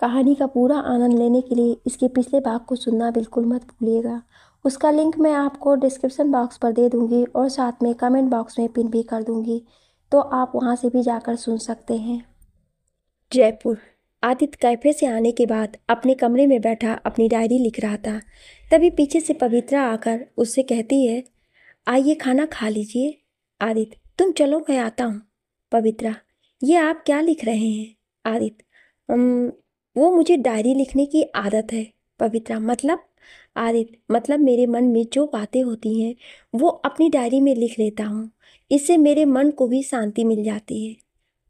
कहानी का पूरा आनंद लेने के लिए इसके पिछले भाग को सुनना बिल्कुल मत भूलिएगा उसका लिंक मैं आपको डिस्क्रिप्शन बॉक्स पर दे दूँगी और साथ में कमेंट बॉक्स में पिन भी कर दूँगी तो आप वहाँ से भी जाकर सुन सकते हैं जयपुर आदित्य कैफे से आने के बाद अपने कमरे में बैठा अपनी डायरी लिख रहा था तभी पीछे से पवित्रा आकर उससे कहती है आइए खाना खा लीजिए आदित्य तुम चलो मैं आता हूँ पवित्रा ये आप क्या लिख रहे हैं आदित्य वो मुझे डायरी लिखने की आदत है पवित्रा मतलब आदित मतलब मेरे मन में जो बातें होती हैं वो अपनी डायरी में लिख लेता हूँ इससे मेरे मन को भी शांति मिल जाती है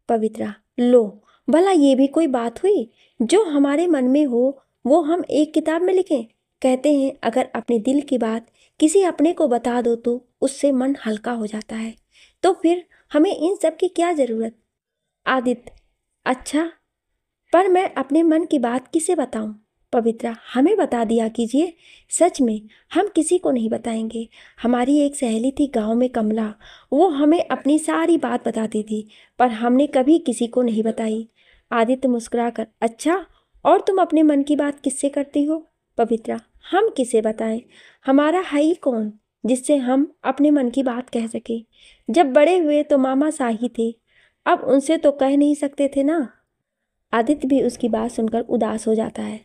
पवित्रा लो भला ये भी कोई बात हुई जो हमारे मन में हो वो हम एक किताब में लिखें कहते हैं अगर अपने दिल की बात किसी अपने को बता दो तो उससे मन हल्का हो जाता है तो फिर हमें इन सब की क्या ज़रूरत आदित्य अच्छा पर मैं अपने मन की बात किसे बताऊं? पवित्रा हमें बता दिया कीजिए सच में हम किसी को नहीं बताएंगे हमारी एक सहेली थी गांव में कमला वो हमें अपनी सारी बात बताती थी पर हमने कभी किसी को नहीं बताई आदित्य मुस्कुरा कर अच्छा और तुम अपने मन की बात किससे करती हो पवित्रा हम किसे बताएं हमारा है ही कौन जिससे हम अपने मन की बात कह सकें जब बड़े हुए तो मामा शाही थे अब उनसे तो कह नहीं सकते थे ना आदित्य भी उसकी बात सुनकर उदास हो जाता है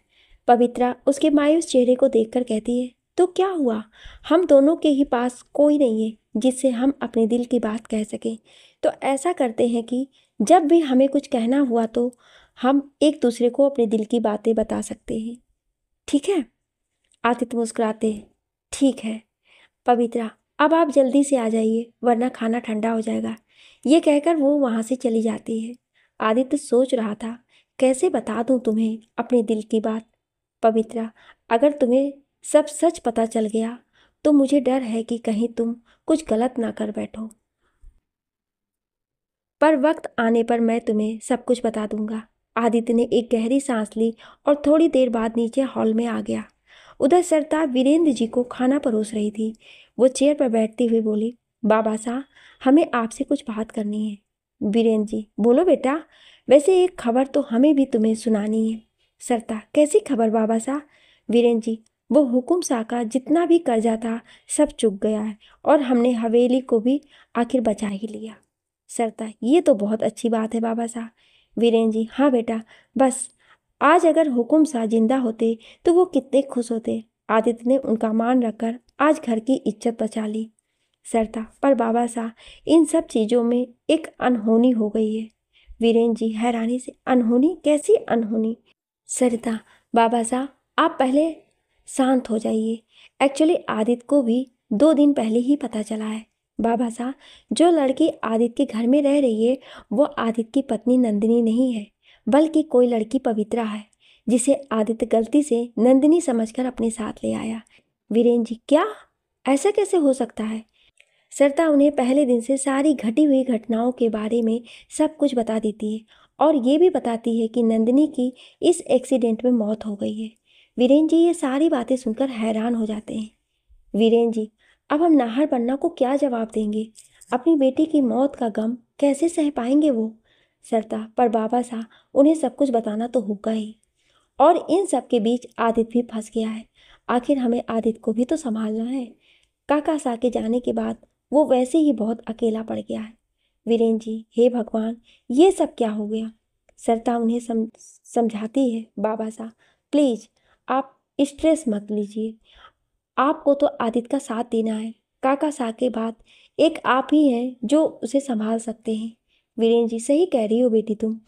पवित्रा उसके मायूस चेहरे को देखकर कहती है तो क्या हुआ हम दोनों के ही पास कोई नहीं है जिससे हम अपने दिल की बात कह सकें तो ऐसा करते हैं कि जब भी हमें कुछ कहना हुआ तो हम एक दूसरे को अपने दिल की बातें बता सकते हैं ठीक है आदित्य मुस्कुराते ठीक है पवित्रा अब आप जल्दी से आ जाइए वरना खाना ठंडा हो जाएगा ये कहकर वो वहाँ से चली जाती है आदित्य सोच रहा था कैसे बता दूं तुम्हें अपने दिल की बात पवित्रा अगर तुम्हें सब सच पता चल गया तो मुझे डर है कि कहीं तुम कुछ गलत ना कर बैठो पर वक्त आने पर मैं तुम्हें सब कुछ बता दूंगा आदित्य ने एक गहरी सांस ली और थोड़ी देर बाद नीचे हॉल में आ गया उधर सरता वीरेंद्र जी को खाना परोस रही थी वो चेयर पर बैठती हुई बोली बाबा साहब हमें आपसे कुछ बात करनी है वीरेंद्र जी बोलो बेटा वैसे एक खबर तो हमें भी तुम्हें सुनानी है सरता कैसी खबर बाबा साहब वीरेन जी वो हुकुम शाह का जितना भी कर्जा था सब चुक गया है और हमने हवेली को भी आखिर बचा ही लिया सरता ये तो बहुत अच्छी बात है बाबा साहब वीरेन जी हाँ बेटा बस आज अगर हुकुम शाह जिंदा होते तो वो कितने खुश होते आदित्य ने उनका मान रखकर आज घर की इज्जत बचा ली सरता पर बाबा साहब इन सब चीज़ों में एक अनहोनी हो गई है वीरेन जी हैरानी से अनहोनी कैसी अनहोनी सरिता बाबा साहब आप पहले शांत हो जाइए एक्चुअली आदित्य को भी दो दिन पहले ही पता चला है बाबा साहब जो लड़की आदित्य के घर में रह रही है वो आदित्य की पत्नी नंदिनी नहीं है बल्कि कोई लड़की पवित्रा है जिसे आदित्य गलती से नंदिनी समझकर अपने साथ ले आया वीरेन जी क्या ऐसा कैसे हो सकता है सरता उन्हें पहले दिन से सारी घटी हुई घटनाओं के बारे में सब कुछ बता देती है और ये भी बताती है कि नंदिनी की इस एक्सीडेंट में मौत हो गई है वीरेन जी ये सारी बातें सुनकर हैरान हो जाते हैं वीरेन जी अब हम नाहर बन्ना को क्या जवाब देंगे अपनी बेटी की मौत का गम कैसे सह पाएंगे वो सरता पर बाबा सा उन्हें सब कुछ बताना तो होगा ही और इन सब के बीच आदित्य भी फंस गया है आखिर हमें आदित्य को भी तो संभालना है काका सा के जाने के बाद वो वैसे ही बहुत अकेला पड़ गया है वीरेन जी हे भगवान ये सब क्या हो गया सरता उन्हें सम समझाती है बाबा साहब प्लीज़ आप स्ट्रेस मत लीजिए आपको तो आदित्य का साथ देना है काका साह के बाद एक आप ही हैं जो उसे संभाल सकते हैं वीरेन जी सही कह रही हो बेटी तुम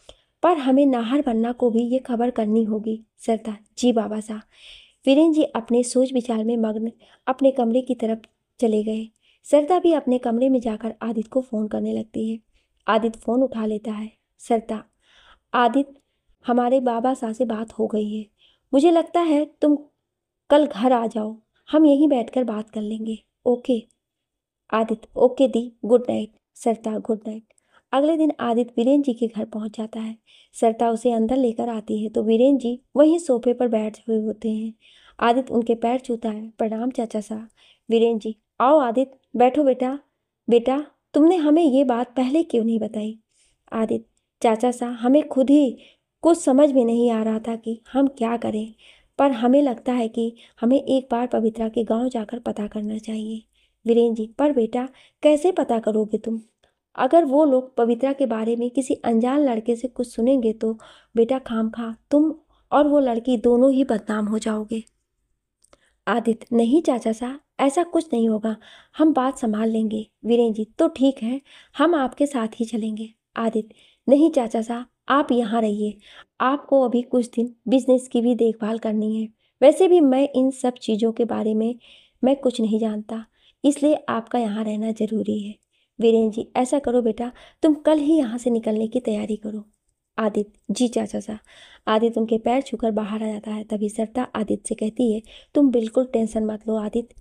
पर हमें नाहर बनना को भी ये खबर करनी होगी सरता जी बाबा साहब वीरेन जी अपने सोच विचार में मग्न अपने कमरे की तरफ चले गए सरिता भी अपने कमरे में जाकर आदित्य को फ़ोन करने लगती है आदित्य फ़ोन उठा लेता है सरिता आदित्य हमारे बाबा शाह से बात हो गई है मुझे लगता है तुम कल घर आ जाओ हम यहीं बैठकर बात कर लेंगे ओके आदित्य ओके दी good night Sarta good night अगले दिन आदित्य वीरेन जी के घर पहुंच जाता है सरता उसे अंदर लेकर आती है तो वीरेन जी वहीं सोफे पर बैठे हुए होते हैं आदित्य उनके पैर छूता है प्रणाम चाचा सा वीरेन जी आओ आदित्य बैठो बेटा बेटा तुमने हमें ये बात पहले क्यों नहीं बताई आदित्य चाचा सा हमें खुद ही कुछ समझ में नहीं आ रहा था कि हम क्या करें पर हमें लगता है कि हमें एक बार पवित्रा के गांव जाकर पता करना चाहिए वीरेन जी पर बेटा कैसे पता करोगे तुम अगर वो लोग पवित्रा के बारे में किसी अनजान लड़के से कुछ सुनेंगे तो बेटा खाम खा तुम और वो लड़की दोनों ही बदनाम हो जाओगे आदित्य नहीं चाचा सा ऐसा कुछ नहीं होगा हम बात संभाल लेंगे वीरेन जी तो ठीक है हम आपके साथ ही चलेंगे आदित्य नहीं चाचा साहब आप यहाँ रहिए आपको अभी कुछ दिन बिजनेस की भी देखभाल करनी है वैसे भी मैं इन सब चीज़ों के बारे में मैं कुछ नहीं जानता इसलिए आपका यहाँ रहना ज़रूरी है वीरेन जी ऐसा करो बेटा तुम कल ही यहाँ से निकलने की तैयारी करो आदित्य जी चाचा सा आदित्य उनके पैर छूकर बाहर आ जाता है तभी सरता आदित्य से कहती है तुम बिल्कुल टेंशन मत लो आदित्य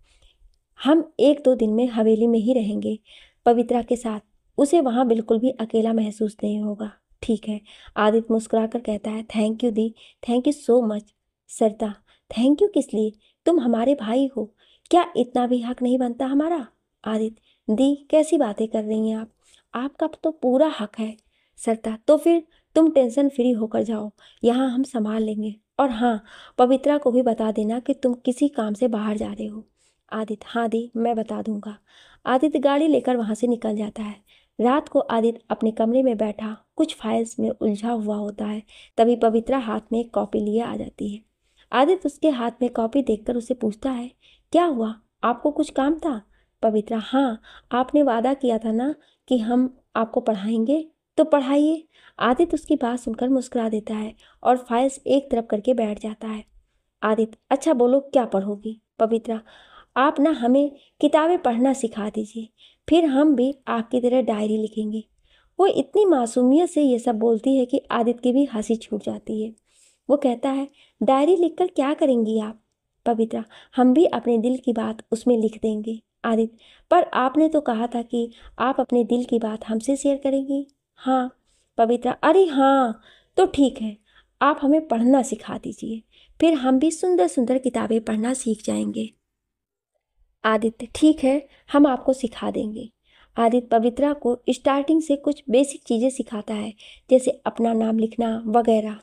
हम एक दो दिन में हवेली में ही रहेंगे पवित्रा के साथ उसे वहाँ बिल्कुल भी अकेला महसूस नहीं होगा ठीक है आदित्य मुस्कुरा कर कहता है थैंक यू दी thank you so much Sarta thank you किस लिए तुम हमारे भाई हो क्या इतना भी हक नहीं बनता हमारा आदित्य दी कैसी बातें कर रही हैं आप आपका तो पूरा हक है सरता तो फिर तुम टेंशन फ्री होकर जाओ यहाँ हम संभाल लेंगे और हाँ पवित्रा को भी बता देना कि तुम किसी काम से बाहर जा रहे हो आदित्य हाँ दी मैं बता दूंगा आदित्य गाड़ी लेकर वहाँ से निकल जाता है रात को आदित्य अपने कमरे में बैठा कुछ फाइल्स में उलझा हुआ होता है तभी पवित्रा हाथ में एक कॉपी लिए आ जाती है आदित्य उसके हाथ में कॉपी देखकर उसे पूछता है क्या हुआ आपको कुछ काम था पवित्रा हाँ आपने वादा किया था ना कि हम आपको पढ़ाएंगे तो पढ़ाइए आदित्य उसकी बात सुनकर मुस्कुरा देता है और फाइल्स एक तरफ करके बैठ जाता है आदित्य अच्छा बोलो क्या पढ़ोगी पवित्रा आप ना हमें किताबें पढ़ना सिखा दीजिए फिर हम भी आपकी तरह डायरी लिखेंगे वो इतनी मासूमियत से ये सब बोलती है कि आदित्य की भी हंसी छूट जाती है वो कहता है डायरी लिखकर क्या करेंगी आप पवित्रा हम भी अपने दिल की बात उसमें लिख देंगे आदित्य पर आपने तो कहा था कि आप अपने दिल की बात हमसे शेयर करेंगी हाँ पवित्रा अरे हाँ तो ठीक है आप हमें पढ़ना सिखा दीजिए फिर हम भी सुंदर सुंदर किताबें पढ़ना सीख जाएंगे आदित्य ठीक है हम आपको सिखा देंगे आदित्य पवित्रा को स्टार्टिंग से कुछ बेसिक चीज़ें सिखाता है जैसे अपना नाम लिखना वगैरह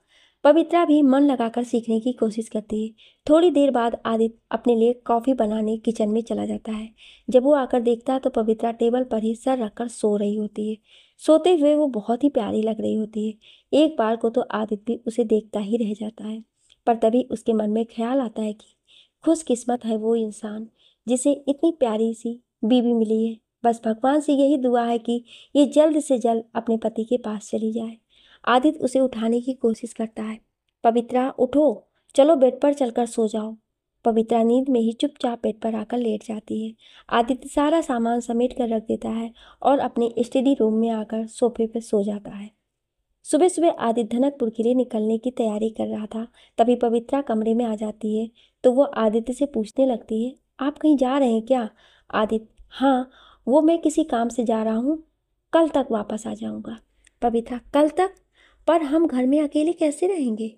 पवित्रा भी मन लगाकर सीखने की कोशिश करती है थोड़ी देर बाद आदित्य अपने लिए कॉफ़ी बनाने किचन में चला जाता है जब वो आकर देखता है तो पवित्रा टेबल पर ही सर रखकर सो रही होती है सोते हुए वो बहुत ही प्यारी लग रही होती है एक बार को तो आदित्य भी उसे देखता ही रह जाता है पर तभी उसके मन में ख्याल आता है कि खुशकिस्मत है वो इंसान जिसे इतनी प्यारी सी बीवी मिली है बस भगवान से यही दुआ है कि ये जल्द से जल्द अपने पति के पास चली जाए आदित्य उसे उठाने की कोशिश करता है पवित्रा उठो चलो बेड पर चलकर सो जाओ पवित्रा नींद में ही चुपचाप बेड पर आकर लेट जाती है आदित्य सारा सामान समेट कर रख देता है और अपने स्टडी रूम में आकर सोफे पर सो जाता है सुबह सुबह आदित्य धनकपुर के लिए निकलने की तैयारी कर रहा था तभी पवित्रा कमरे में आ जाती है तो वो आदित्य से पूछने लगती है आप कहीं जा रहे हैं क्या आदित्य हाँ वो मैं किसी काम से जा रहा हूँ कल तक वापस आ जाऊँगा पवित्रा कल तक पर हम घर में अकेले कैसे रहेंगे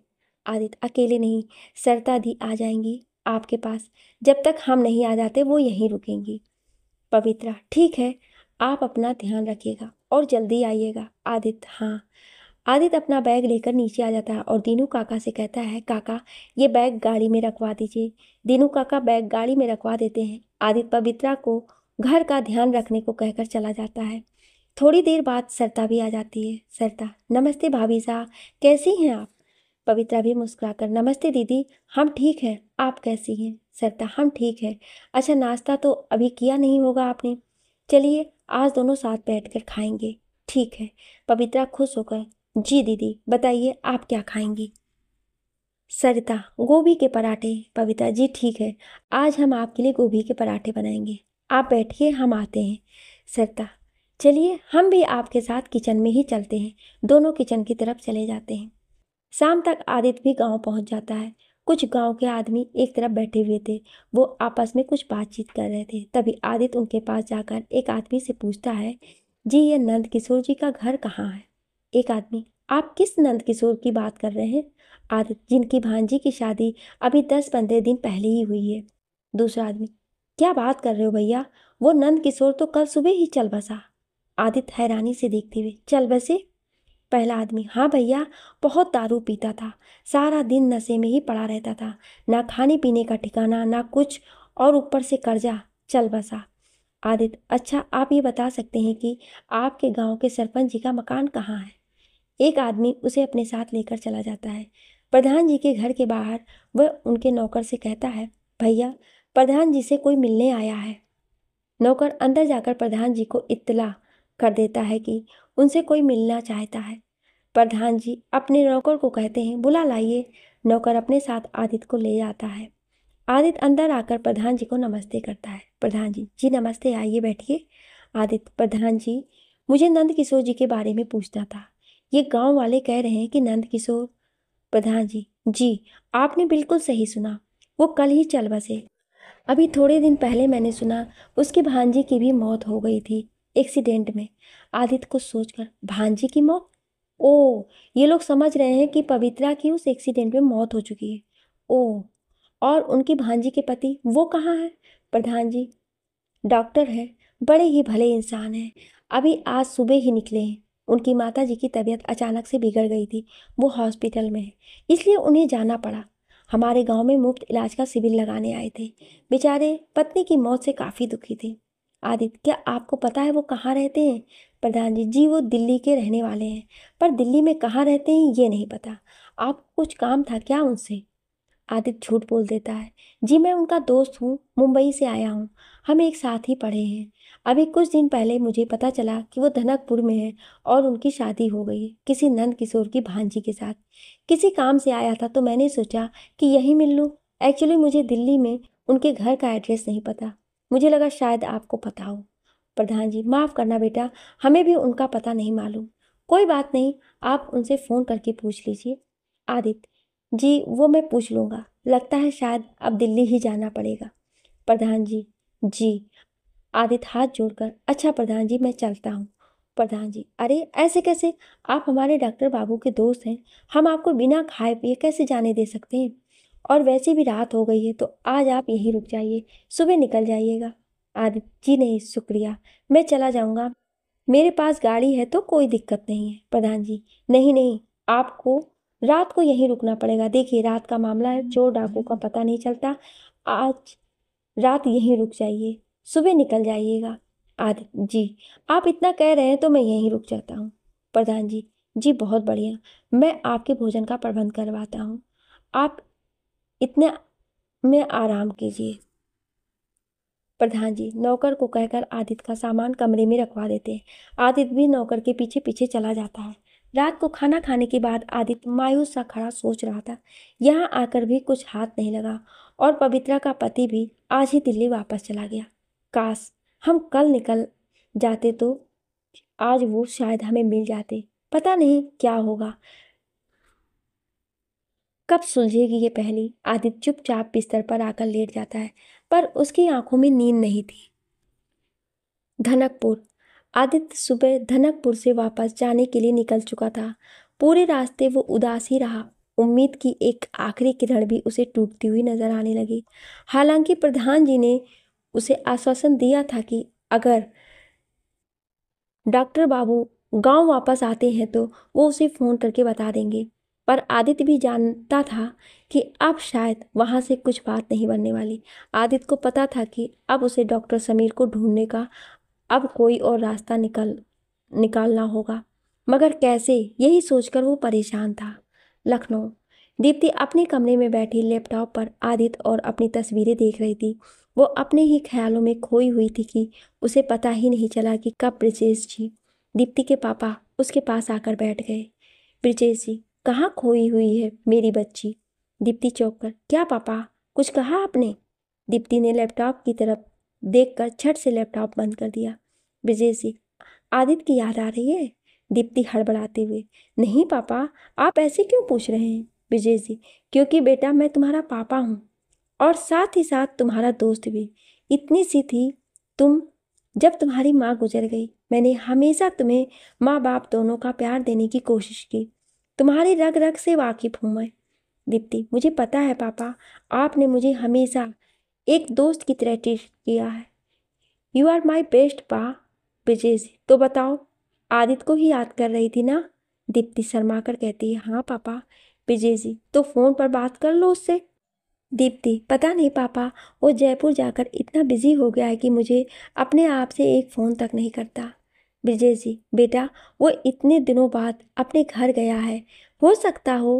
आदित्य अकेले नहीं सरता दी आ जाएंगी आपके पास जब तक हम नहीं आ जाते वो यहीं रुकेंगी पवित्रा ठीक है आप अपना ध्यान रखिएगा और जल्दी आइएगा आदित्य हाँ आदित्य अपना बैग लेकर नीचे आ जाता है और दीनू काका से कहता है काका ये बैग गाड़ी में रखवा दीजिए दीनू काका बैग गाड़ी में रखवा देते हैं आदित्य पवित्रा को घर का ध्यान रखने को कहकर चला जाता है थोड़ी देर बाद सरता भी आ जाती है सरता नमस्ते भाभी साहब कैसी हैं आप पवित्रा भी मुस्कुराकर नमस्ते दीदी हम ठीक हैं आप कैसी हैं सरता हम ठीक हैं अच्छा नाश्ता तो अभी किया नहीं होगा आपने चलिए आज दोनों साथ बैठकर खाएंगे ठीक है पवित्रा खुश होकर जी दीदी बताइए आप क्या खाएंगी सरिता गोभी के पराठे पविता जी ठीक है आज हम आपके लिए गोभी के पराठे बनाएंगे आप बैठिए हम आते हैं सरिता चलिए हम भी आपके साथ किचन में ही चलते हैं दोनों किचन की तरफ चले जाते हैं शाम तक आदित्य भी गांव पहुंच जाता है कुछ गांव के आदमी एक तरफ बैठे हुए थे वो आपस में कुछ बातचीत कर रहे थे तभी आदित्य उनके पास जाकर एक आदमी से पूछता है जी ये नंद किशोर जी का घर कहाँ है एक आदमी आप किस नंद किशोर की बात कर रहे हैं आदित्य जिनकी भांजी की शादी अभी दस पंद्रह दिन पहले ही हुई है दूसरा आदमी क्या बात कर रहे हो भैया वो नंद किशोर तो कल सुबह ही चल बसा आदित्य हैरानी से देखते हुए चल बसे पहला आदमी हाँ भैया बहुत दारू पीता था सारा दिन नशे में ही पड़ा रहता था ना खाने पीने का ठिकाना ना कुछ और ऊपर से कर्जा चल बसा आदित्य अच्छा आप ये बता सकते हैं कि आपके गांव के सरपंच जी का मकान कहाँ है एक आदमी उसे अपने साथ लेकर चला जाता है प्रधान जी के घर के बाहर वह उनके नौकर से कहता है भैया प्रधान जी से कोई मिलने आया है नौकर अंदर जाकर प्रधान जी को इत्तला कर देता है कि उनसे कोई मिलना चाहता है प्रधान जी अपने नौकर को कहते हैं बुला लाइए नौकर अपने साथ आदित्य को ले जाता है आदित्य अंदर आकर प्रधान जी को नमस्ते करता है प्रधान जी जी नमस्ते आइए बैठिए आदित्य प्रधान जी मुझे नंद किशोर जी के बारे में पूछना था ये गांव वाले कह रहे हैं कि नंद किशोर प्रधान जी जी आपने बिल्कुल सही सुना वो कल ही चल बसे अभी थोड़े दिन पहले मैंने सुना उसके भांजी की भी मौत हो गई थी एक्सीडेंट में आदित्य को सोचकर भांजी की मौत ओ ये लोग समझ रहे हैं कि पवित्रा की उस एक्सीडेंट में मौत हो चुकी है ओ और उनकी भांजी के पति वो कहाँ हैं प्रधान जी डॉक्टर है बड़े ही भले इंसान हैं अभी आज सुबह ही निकले हैं उनकी माता जी की तबीयत अचानक से बिगड़ गई थी वो हॉस्पिटल में है इसलिए उन्हें जाना पड़ा हमारे गांव में मुफ्त इलाज का शिविर लगाने आए थे बेचारे पत्नी की मौत से काफ़ी दुखी थे आदित्य क्या आपको पता है वो कहाँ रहते हैं प्रधान जी जी वो दिल्ली के रहने वाले हैं पर दिल्ली में कहाँ रहते हैं ये नहीं पता आप कुछ काम था क्या उनसे आदित्य झूठ बोल देता है जी मैं उनका दोस्त हूँ मुंबई से आया हूँ हम एक साथ ही पढ़े हैं अभी कुछ दिन पहले मुझे पता चला कि वो धनकपुर में है और उनकी शादी हो गई किसी नंद किशोर की भांजी के साथ किसी काम से आया था तो मैंने सोचा कि यहीं मिल लूँ एक्चुअली मुझे दिल्ली में उनके घर का एड्रेस नहीं पता मुझे लगा शायद आपको पता हो प्रधान जी माफ़ करना बेटा हमें भी उनका पता नहीं मालूम कोई बात नहीं आप उनसे फ़ोन करके पूछ लीजिए आदित्य जी वो मैं पूछ लूँगा लगता है शायद अब दिल्ली ही जाना पड़ेगा प्रधान जी जी आदित्य हाथ जोड़कर अच्छा प्रधान जी मैं चलता हूँ प्रधान जी अरे ऐसे कैसे आप हमारे डॉक्टर बाबू के दोस्त हैं हम आपको बिना खाए पिए कैसे जाने दे सकते हैं और वैसे भी रात हो गई है तो आज आप यहीं रुक जाइए सुबह निकल जाइएगा आदित्य जी नहीं शुक्रिया मैं चला जाऊँगा मेरे पास गाड़ी है तो कोई दिक्कत नहीं है प्रधान जी नहीं नहीं आपको रात को यहीं रुकना पड़ेगा देखिए रात का मामला है चोर डाकू का पता नहीं चलता आज रात यहीं रुक जाइए सुबह निकल जाइएगा आदित्य जी आप इतना कह रहे हैं तो मैं यहीं रुक जाता हूँ प्रधान जी जी बहुत बढ़िया मैं आपके भोजन का प्रबंध करवाता हूँ आप इतने में आराम कीजिए प्रधान जी नौकर को कहकर आदित्य का सामान कमरे में रखवा देते हैं आदित्य भी नौकर के पीछे पीछे चला जाता है रात को खाना खाने के बाद आदित्य मायूस सा खड़ा सोच रहा था यहाँ आकर भी कुछ हाथ नहीं लगा और पवित्रा का पति भी आज ही दिल्ली वापस चला गया काश हम कल निकल जाते तो आज वो शायद हमें मिल जाते पता नहीं क्या होगा कब सुलझेगी ये पहली आदित्य चुपचाप बिस्तर पर आकर लेट जाता है पर उसकी आंखों में नींद नहीं थी धनकपुर आदित्य सुबह धनकपुर से वापस जाने के लिए निकल चुका था पूरे रास्ते वो उदास ही रहा उम्मीद की एक आखिरी किरण भी उसे टूटती हुई नजर आने लगी हालांकि प्रधान जी ने उसे आश्वासन दिया था कि अगर डॉक्टर बाबू गांव वापस आते हैं तो वो उसे फ़ोन करके बता देंगे पर आदित्य भी जानता था कि अब शायद वहाँ से कुछ बात नहीं बनने वाली आदित्य को पता था कि अब उसे डॉक्टर समीर को ढूंढने का अब कोई और रास्ता निकल निकालना होगा मगर कैसे यही सोचकर वो परेशान था लखनऊ दीप्ति अपने कमरे में बैठी लैपटॉप पर आदित्य और अपनी तस्वीरें देख रही थी वो अपने ही ख्यालों में खोई हुई थी कि उसे पता ही नहीं चला कि कब ब्रिजेश जी दीप्ति के पापा उसके पास आकर बैठ गए ब्रिजेश जी कहाँ खोई हुई है मेरी बच्ची दीप्ति चौंक कर क्या पापा कुछ कहा आपने दीप्ति ने लैपटॉप की तरफ देखकर छठ से लैपटॉप बंद कर दिया ब्रिजेश जी आदित्य की याद आ रही है दीप्ति हड़बड़ाते हुए नहीं पापा आप ऐसे क्यों पूछ रहे हैं ब्रिजेश जी क्योंकि बेटा मैं तुम्हारा पापा हूँ और साथ ही साथ तुम्हारा दोस्त भी इतनी सी थी तुम जब तुम्हारी माँ गुजर गई मैंने हमेशा तुम्हें माँ बाप दोनों का प्यार देने की कोशिश की तुम्हारे रग रग से वाकिफ़ हूँ मैं दीप्ति मुझे पता है पापा आपने मुझे हमेशा एक दोस्त की तरह ट्रीट किया है यू आर माई बेस्ट पा ब्रिजेश तो बताओ आदित्य को ही याद कर रही थी ना दीप्ति शर्मा कर कहती है हाँ पापा विजय जी तो फ़ोन पर बात कर लो उससे दीप्ति पता नहीं पापा वो जयपुर जाकर इतना बिजी हो गया है कि मुझे अपने आप से एक फ़ोन तक नहीं करता ब्रिजेश जी बेटा वो इतने दिनों बाद अपने घर गया है हो सकता हो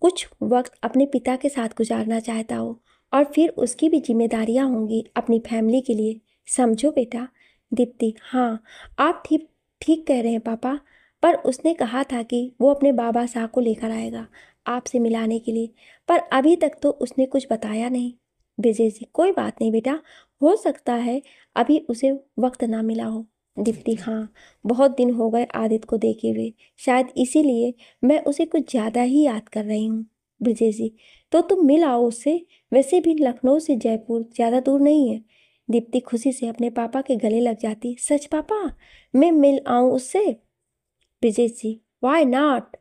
कुछ वक्त अपने पिता के साथ गुजारना चाहता हो और फिर उसकी भी जिम्मेदारियां होंगी अपनी फैमिली के लिए समझो बेटा दीप्ति हाँ आप ठीक ठीक कह रहे हैं पापा पर उसने कहा था कि वो अपने बाबा साह को लेकर आएगा आपसे मिलाने के लिए पर अभी तक तो उसने कुछ बताया नहीं विजय जी कोई बात नहीं बेटा हो सकता है अभी उसे वक्त ना मिला हो दीप्ति अच्छा। हाँ बहुत दिन हो गए आदित्य को देखे हुए शायद इसीलिए मैं उसे कुछ ज़्यादा ही याद कर रही हूँ ब्रजेश जी तो तुम मिल आओ उससे वैसे भी लखनऊ से जयपुर ज़्यादा दूर नहीं है दीप्ति खुशी से अपने पापा के गले लग जाती सच पापा मैं मिल आऊँ उससे ब्रजेश जी वाई नाट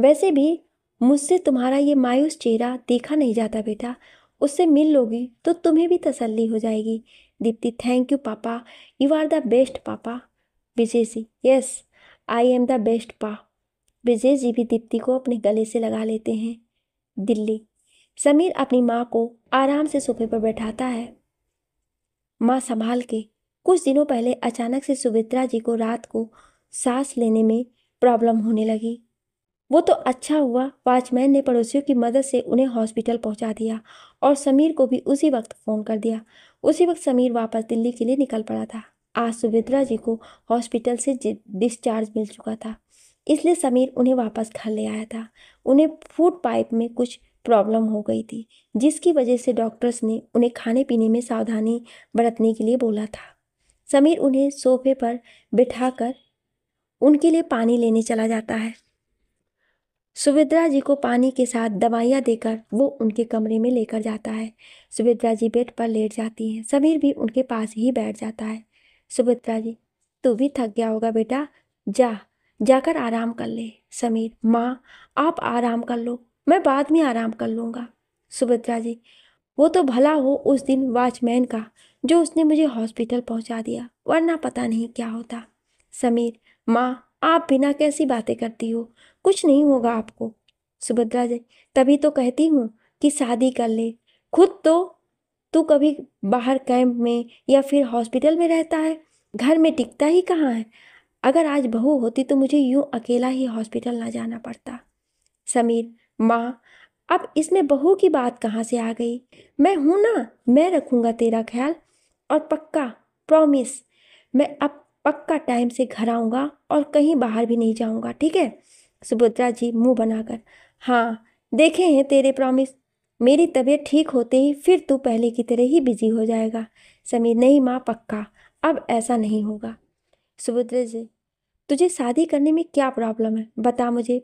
वैसे भी मुझसे तुम्हारा ये मायूस चेहरा देखा नहीं जाता बेटा उससे मिल लोगी तो तुम्हें भी तसल्ली हो जाएगी Deepti thank you papa you are the best papa Vijay ji yes I am the best pa Vijay जी भी दीप्ति को अपने गले से लगा लेते हैं दिल्ली समीर अपनी माँ को आराम से सोफे पर बैठाता है माँ संभाल के कुछ दिनों पहले अचानक से सुमित्रा जी को रात को सांस लेने में प्रॉब्लम होने लगी वो तो अच्छा हुआ वॉचमैन ने पड़ोसियों की मदद से उन्हें हॉस्पिटल पहुंचा दिया और समीर को भी उसी वक्त फ़ोन कर दिया उसी वक्त समीर वापस दिल्ली के लिए निकल पड़ा था आज सुभद्रा जी को हॉस्पिटल से डिस्चार्ज मिल चुका था इसलिए समीर उन्हें वापस घर ले आया था उन्हें फूड पाइप में कुछ प्रॉब्लम हो गई थी जिसकी वजह से डॉक्टर्स ने उन्हें खाने पीने में सावधानी बरतने के लिए बोला था समीर उन्हें सोफे पर बिठाकर उनके लिए पानी लेने चला जाता है सुभद्रा जी को पानी के साथ दवाइयाँ देकर वो उनके कमरे में लेकर जाता है सुभद्रा जी बेड पर लेट जाती हैं समीर भी उनके पास ही बैठ जाता है सुभद्रा जी तू भी थक गया होगा बेटा जा जाकर आराम कर ले समीर माँ आप आराम कर लो मैं बाद में आराम कर लूँगा सुभद्रा जी वो तो भला हो उस दिन वॉचमैन का जो उसने मुझे हॉस्पिटल पहुंचा दिया वरना पता नहीं क्या होता समीर माँ आप बिना कैसी बातें करती हो कुछ नहीं होगा आपको सुभद्रा जी तभी तो कहती हूँ कि शादी कर ले खुद तो तू कभी बाहर कैंप में या फिर हॉस्पिटल में रहता है घर में टिकता ही कहाँ है अगर आज बहू होती तो मुझे यूँ अकेला ही हॉस्पिटल ना जाना पड़ता समीर माँ अब इसमें बहू की बात कहाँ से आ गई मैं हूँ ना मैं रखूँगा तेरा ख्याल और पक्का प्रॉमिस मैं अब पक्का टाइम से घर आऊँगा और कहीं बाहर भी नहीं जाऊँगा ठीक है सुभद्रा जी मुंह बनाकर हाँ देखे हैं तेरे प्रॉमिस मेरी तबीयत ठीक होते ही फिर तू पहले की तरह ही बिजी हो जाएगा समीर नहीं माँ पक्का अब ऐसा नहीं होगा सुभद्रा जी तुझे शादी करने में क्या प्रॉब्लम है बता मुझे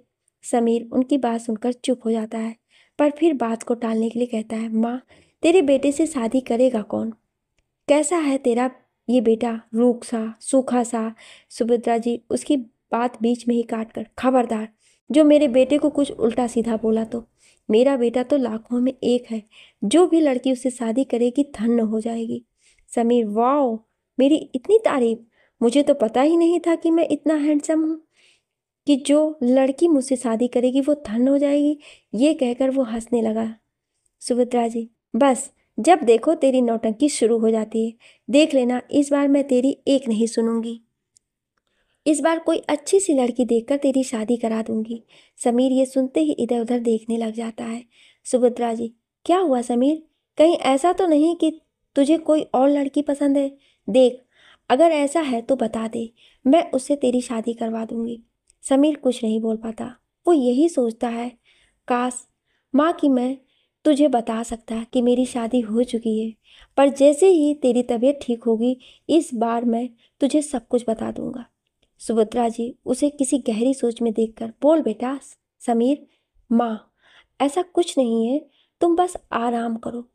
समीर उनकी बात सुनकर चुप हो जाता है पर फिर बात को टालने के लिए कहता है माँ तेरे बेटे से शादी करेगा कौन कैसा है तेरा ये बेटा रूख सा सूखा सा सुभद्रा जी उसकी बात बीच में ही काट कर खबरदार जो मेरे बेटे को कुछ उल्टा सीधा बोला तो मेरा बेटा तो लाखों में एक है जो भी लड़की उससे शादी करेगी धन्य हो जाएगी समीर वाओ मेरी इतनी तारीफ मुझे तो पता ही नहीं था कि मैं इतना हैंडसम हूँ कि जो लड़की मुझसे शादी करेगी वो धन हो जाएगी ये कहकर वो हंसने लगा सुभद्रा जी बस जब देखो तेरी नौटंकी शुरू हो जाती है देख लेना इस बार मैं तेरी एक नहीं सुनूंगी इस बार कोई अच्छी सी लड़की देखकर तेरी शादी करा दूंगी समीर ये सुनते ही इधर उधर देखने लग जाता है सुभद्रा जी क्या हुआ समीर कहीं ऐसा तो नहीं कि तुझे कोई और लड़की पसंद है देख अगर ऐसा है तो बता दे मैं उससे तेरी शादी करवा दूंगी समीर कुछ नहीं बोल पाता वो यही सोचता है काश माँ की मैं तुझे बता सकता कि मेरी शादी हो चुकी है पर जैसे ही तेरी तबीयत ठीक होगी इस बार मैं तुझे सब कुछ बता दूंगा सुभद्रा जी उसे किसी गहरी सोच में देखकर बोल बेटा समीर माँ ऐसा कुछ नहीं है तुम बस आराम करो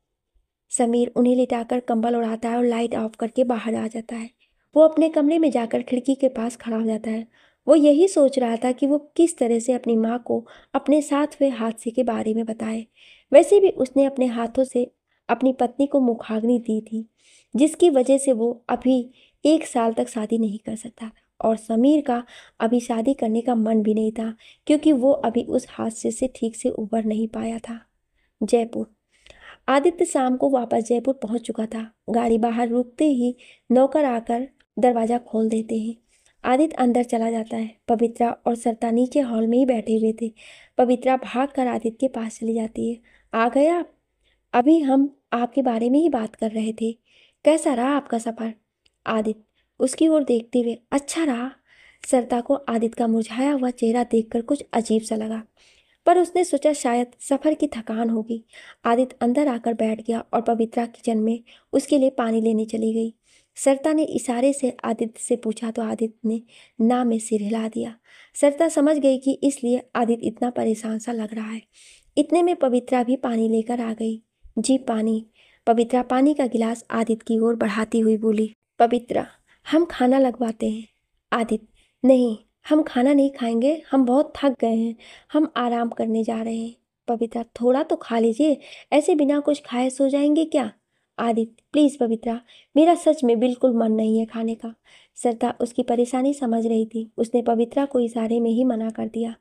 समीर उन्हें लिटाकर कंबल उड़ाता है और लाइट ऑफ करके बाहर आ जाता है वो अपने कमरे में जाकर खिड़की के पास खड़ा हो जाता है वो यही सोच रहा था कि वो किस तरह से अपनी माँ को अपने साथ हुए हादसे के बारे में बताए वैसे भी उसने अपने हाथों से अपनी पत्नी को मुखाग्नि दी थी जिसकी वजह से वो अभी एक साल तक शादी नहीं कर सकता था और समीर का अभी शादी करने का मन भी नहीं था क्योंकि वो अभी उस हादसे से ठीक से उबर नहीं पाया था जयपुर आदित्य शाम को वापस जयपुर पहुंच चुका था गाड़ी बाहर रुकते ही नौकर आकर दरवाज़ा खोल देते हैं आदित्य अंदर चला जाता है पवित्रा और सरता नीचे हॉल में ही बैठे हुए थे पवित्रा भाग कर आदित्य के पास चली जाती है आ गया अभी हम आपके बारे में ही बात कर रहे थे कैसा रहा आपका सफ़र आदित्य उसकी ओर देखते हुए अच्छा रहा सरता को आदित्य का मुरझाया हुआ चेहरा देखकर कुछ अजीब सा लगा पर उसने सोचा शायद सफ़र की थकान होगी आदित्य अंदर आकर बैठ गया और पवित्रा किचन में उसके लिए पानी लेने चली गई सरता ने इशारे से आदित्य से पूछा तो आदित्य ने ना में सिर हिला दिया सरता समझ गई कि इसलिए आदित्य इतना परेशान सा लग रहा है इतने में पवित्रा भी पानी लेकर आ गई जी पानी पवित्रा पानी का गिलास आदित्य की ओर बढ़ाती हुई बोली पवित्रा हम खाना लगवाते हैं आदित्य नहीं हम खाना नहीं खाएंगे हम बहुत थक गए हैं हम आराम करने जा रहे हैं पवित्रा थोड़ा तो खा लीजिए ऐसे बिना कुछ खाए सो जाएंगे क्या आदित्य प्लीज़ पवित्रा मेरा सच में बिल्कुल मन नहीं है खाने का सरता उसकी परेशानी समझ रही थी उसने पवित्रा को इशारे में ही मना कर दिया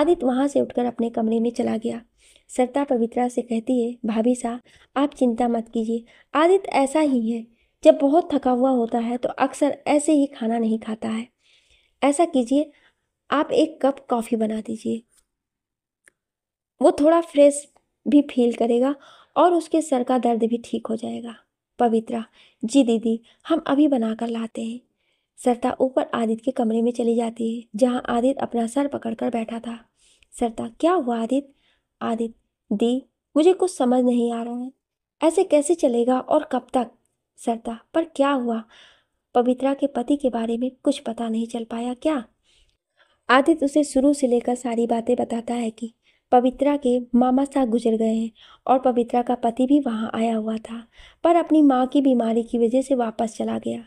आदित्य वहाँ से उठकर अपने कमरे में चला गया सरता पवित्रा से कहती है भाभी साहब आप चिंता मत कीजिए आदित्य ऐसा ही है जब बहुत थका हुआ होता है तो अक्सर ऐसे ही खाना नहीं खाता है ऐसा कीजिए आप एक कप कॉफ़ी बना दीजिए वो थोड़ा फ्रेश भी फील करेगा और उसके सर का दर्द भी ठीक हो जाएगा पवित्रा जी दीदी हम अभी बना कर लाते हैं सरता ऊपर आदित्य के कमरे में चली जाती है जहाँ आदित्य अपना सर पकड़कर बैठा था सरता क्या हुआ आदित्य आदित्य दी मुझे कुछ समझ नहीं आ रहा है ऐसे कैसे चलेगा और कब तक सरता पर क्या हुआ पवित्रा के पति के बारे में कुछ पता नहीं चल पाया क्या आदित्य उसे शुरू से लेकर सारी बातें बताता है कि पवित्रा के मामा साहब गुजर गए हैं और पवित्रा का पति भी वहाँ आया हुआ था पर अपनी माँ की बीमारी की वजह से वापस चला गया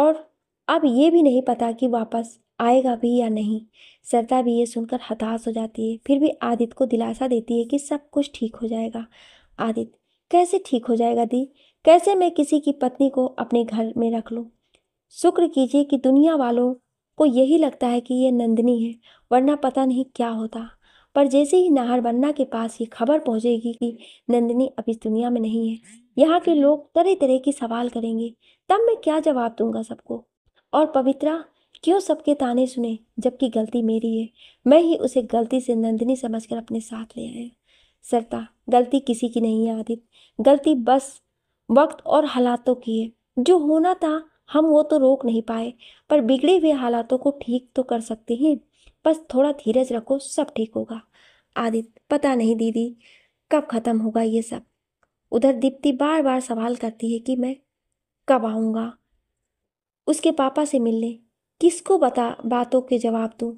और अब ये भी नहीं पता कि वापस आएगा भी या नहीं सरता भी ये सुनकर हताश हो जाती है फिर भी आदित्य को दिलासा देती है कि सब कुछ ठीक हो जाएगा आदित्य कैसे ठीक हो जाएगा दी कैसे मैं किसी की पत्नी को अपने घर में रख लूँ शुक्र कीजिए कि दुनिया वालों को यही लगता है कि ये नंदनी है वरना पता नहीं क्या होता पर जैसे ही नाहर बन्ना के पास ये खबर पहुंचेगी कि नंदनी अब इस दुनिया में नहीं है यहाँ के लोग तरह तरह की सवाल करेंगे तब मैं क्या जवाब दूंगा सबको और पवित्रा क्यों सबके ताने सुने जबकि गलती मेरी है मैं ही उसे गलती से नंदिनी समझकर अपने साथ ले आया सरता गलती किसी की नहीं है आदित्य गलती बस वक्त और हालातों की है जो होना था हम वो तो रोक नहीं पाए पर बिगड़े हुए हालातों को ठीक तो कर सकते हैं बस थोड़ा धीरज रखो सब ठीक होगा आदित्य पता नहीं दीदी कब ख़त्म होगा ये सब उधर दीप्ति बार बार सवाल करती है कि मैं कब आऊँगा उसके पापा से मिलने किसको बता बातों के जवाब दूँ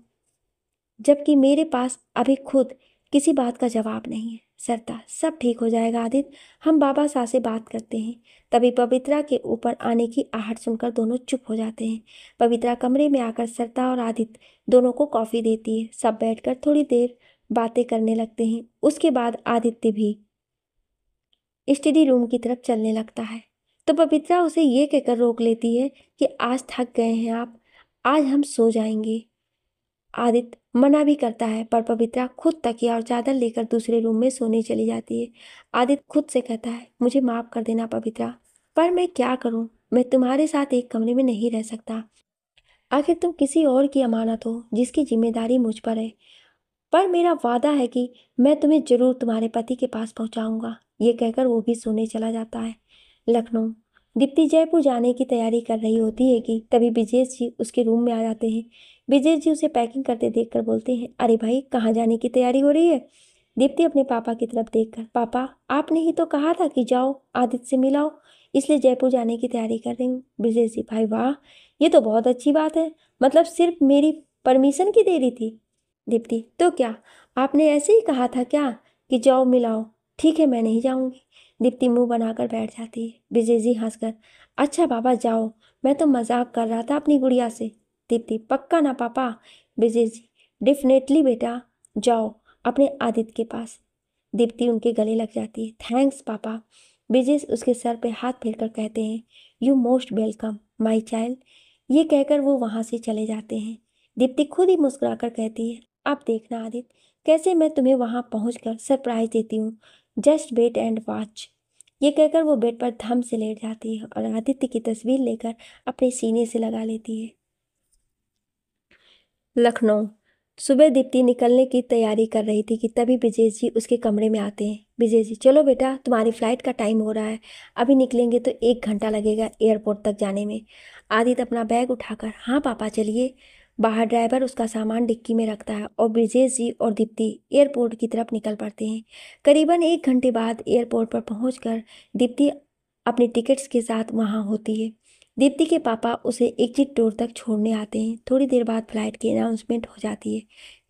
जबकि मेरे पास अभी खुद किसी बात का जवाब नहीं है सरता सब ठीक हो जाएगा आदित्य हम बाबा शाह से बात करते हैं तभी पवित्रा के ऊपर आने की आहट सुनकर दोनों चुप हो जाते हैं पवित्रा कमरे में आकर सरता और आदित्य दोनों को कॉफ़ी देती है सब बैठकर थोड़ी देर बातें करने लगते हैं उसके बाद आदित्य भी स्टडी रूम की तरफ चलने लगता है तो पवित्रा उसे ये कहकर रोक लेती है कि आज थक गए हैं आप आज हम सो जाएंगे आदित्य मना भी करता है पर पवित्रा खुद तकिया और चादर लेकर दूसरे रूम में सोने चली जाती है आदित्य खुद से कहता है मुझे माफ़ कर देना पवित्रा पर मैं क्या करूं मैं तुम्हारे साथ एक कमरे में नहीं रह सकता आखिर तुम किसी और की अमानत हो जिसकी जिम्मेदारी मुझ पर है पर मेरा वादा है कि मैं तुम्हें ज़रूर तुम्हारे पति के पास पहुंचाऊंगा ये कहकर वो भी सोने चला जाता है लखनऊ दीप्ति जयपुर जाने की तैयारी कर रही होती है कि तभी ब्रिजेश जी उसके रूम में आ जाते हैं विजय जी उसे पैकिंग करते देखकर बोलते हैं अरे भाई कहाँ जाने की तैयारी हो रही है दीप्ति अपने पापा की तरफ देखकर पापा आपने ही तो कहा था कि जाओ आदित्य से मिलाओ इसलिए जयपुर जाने की तैयारी कर रही हूँ विजय जी भाई वाह ये तो बहुत अच्छी बात है मतलब सिर्फ मेरी परमिशन की दे रही थी दीप्ति तो क्या आपने ऐसे ही कहा था क्या कि जाओ मिलाओ ठीक है मैं नहीं जाऊँगी दीप्ति मुंह बनाकर बैठ जाती है विजय जी हंसकर अच्छा बाबा जाओ मैं तो मजाक कर रहा था अपनी गुड़िया से दीप्ति पक्का ना पापा विजय जी डेफिनेटली बेटा जाओ अपने आदित्य के पास दीप्ति उनके गले लग जाती है थैंक्स पापा विजय उसके सर पे हाथ फेर कर कहते हैं you most welcome my child ये कहकर वो वहाँ से चले जाते हैं दीप्ति खुद ही मुस्कुरा कर कहती है आप देखना आदित्य कैसे मैं तुम्हें वहाँ पहुँच कर सरप्राइज देती हूँ जस्ट वेट एंड वॉच ये कहकर वो बेड पर धम से लेट जाती है और आदित्य की तस्वीर लेकर अपने सीने से लगा लेती है लखनऊ सुबह दीप्ति निकलने की तैयारी कर रही थी कि तभी ब्रिजेश जी उसके कमरे में आते हैं ब्रिजेश जी चलो बेटा तुम्हारी फ़्लाइट का टाइम हो रहा है अभी निकलेंगे तो एक घंटा लगेगा एयरपोर्ट तक जाने में आदित्य अपना बैग उठाकर हाँ पापा चलिए बाहर ड्राइवर उसका सामान डिक्की में रखता है और ब्रिजेश जी और दीप्ति एयरपोर्ट की तरफ निकल पड़ते हैं करीबन एक घंटे बाद एयरपोर्ट पर पहुँच दीप्ति अपनी टिकट्स के साथ वहाँ होती है दीप्ति के पापा उसे एग्जिट डोर तक छोड़ने आते हैं थोड़ी देर बाद फ्लाइट की अनाउंसमेंट हो जाती है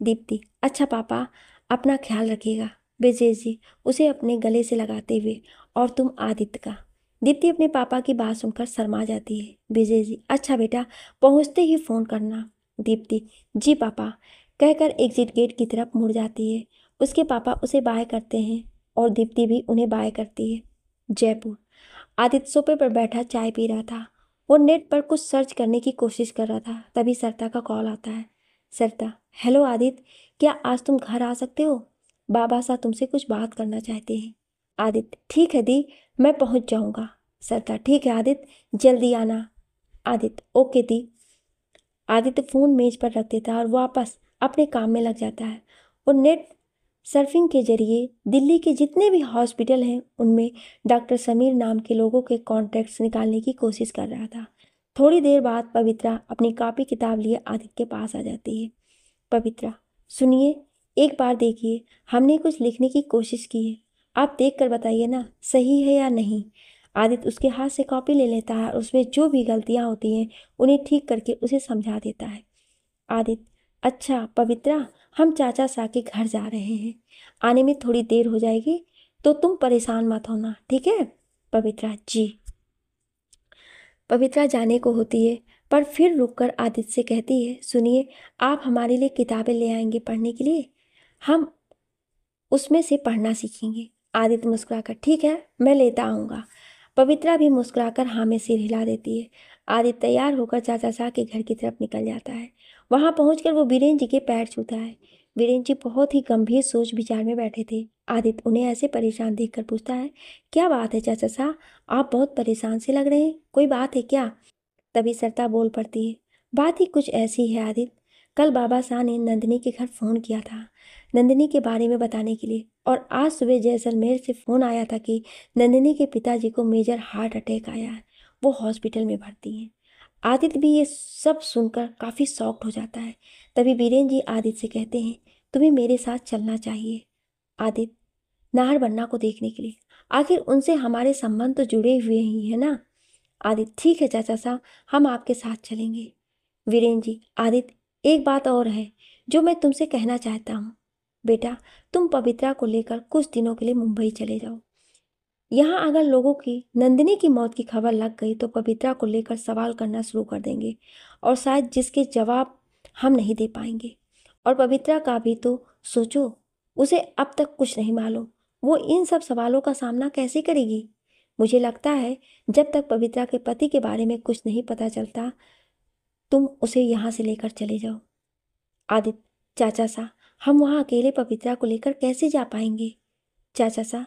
दीप्ति अच्छा पापा अपना ख्याल रखिएगा विजय जी उसे अपने गले से लगाते हुए और तुम आदित्य का दीप्ति अपने पापा की बात सुनकर शर्मा जाती है विजय जी अच्छा बेटा पहुँचते ही फ़ोन करना दीप्ति जी पापा कहकर एग्जिट गेट की तरफ मुड़ जाती है उसके पापा उसे बाय करते हैं और दीप्ति भी उन्हें बाय करती है जयपुर आदित्य सोफे पर बैठा चाय पी रहा था वो नेट पर कुछ सर्च करने की कोशिश कर रहा था तभी सरता का कॉल आता है सरता हेलो आदित्य क्या आज तुम घर आ सकते हो बाबा साहब तुमसे कुछ बात करना चाहते हैं आदित्य ठीक है दी मैं पहुंच जाऊंगा सरता ठीक है आदित्य जल्दी आना आदित्य ओके दी आदित्य फ़ोन मेज पर रख देता है और वापस अपने काम में लग जाता है और नेट सर्फिंग के जरिए दिल्ली के जितने भी हॉस्पिटल हैं उनमें डॉक्टर समीर नाम के लोगों के कॉन्टैक्ट्स निकालने की कोशिश कर रहा था थोड़ी देर बाद पवित्रा अपनी कापी किताब लिए आदित्य के पास आ जाती है पवित्रा सुनिए एक बार देखिए हमने कुछ लिखने की कोशिश की है आप देख कर बताइए ना सही है या नहीं आदित्य उसके हाथ से कॉपी ले लेता है और उसमें जो भी गलतियाँ होती हैं उन्हें ठीक करके उसे समझा देता है आदित्य अच्छा पवित्रा हम चाचा सा के घर जा रहे हैं आने में थोड़ी देर हो जाएगी तो तुम परेशान मत होना ठीक है पवित्रा जी पवित्रा जाने को होती है पर फिर रुककर आदित्य से कहती है सुनिए आप हमारे लिए किताबें ले आएंगे पढ़ने के लिए हम उसमें से पढ़ना सीखेंगे आदित्य मुस्कुराकर ठीक है मैं लेता आऊँगा पवित्रा भी मुस्कुराकर हाँ में सिर हिला देती है आदित्य तैयार होकर चाचा साह के घर की तरफ निकल जाता है वहाँ पहुँच वो बीरेन जी के पैर छूता है बीरेन जी बहुत ही गंभीर सोच विचार में बैठे थे आदित्य उन्हें ऐसे परेशान देखकर पूछता है क्या बात है चाचा साह आप बहुत परेशान से लग रहे हैं कोई बात है क्या तभी सरता बोल पड़ती है बात ही कुछ ऐसी है आदित्य कल बाबा शाह ने नंदिनी के घर फ़ोन किया था नंदिनी के बारे में बताने के लिए और आज सुबह जैसलमेर से फ़ोन आया था कि नंदिनी के पिताजी को मेजर हार्ट अटैक आया है वो हॉस्पिटल में भर्ती हैं आदित्य भी ये सब सुनकर काफ़ी सॉफ्ट हो जाता है तभी वीरेन जी आदित्य से कहते हैं तुम्हें मेरे साथ चलना चाहिए आदित्य नाहर बन्ना को देखने के लिए आखिर उनसे हमारे संबंध तो जुड़े हुए ही हैं ना आदित्य ठीक है चाचा साहब हम आपके साथ चलेंगे वीरेन जी आदित्य एक बात और है जो मैं तुमसे कहना चाहता हूँ बेटा तुम पवित्रा को लेकर कुछ दिनों के लिए मुंबई चले जाओ यहाँ अगर लोगों की नंदिनी की मौत की खबर लग गई तो पवित्रा को लेकर सवाल करना शुरू कर देंगे और शायद जिसके जवाब हम नहीं दे पाएंगे और पवित्रा का भी तो सोचो उसे अब तक कुछ नहीं मालूम वो इन सब सवालों का सामना कैसे करेगी मुझे लगता है जब तक पवित्रा के पति के बारे में कुछ नहीं पता चलता तुम उसे यहाँ से लेकर चले जाओ आदित्य चाचा सा हम वहाँ अकेले पवित्रा को लेकर कैसे जा पाएंगे चाचा सा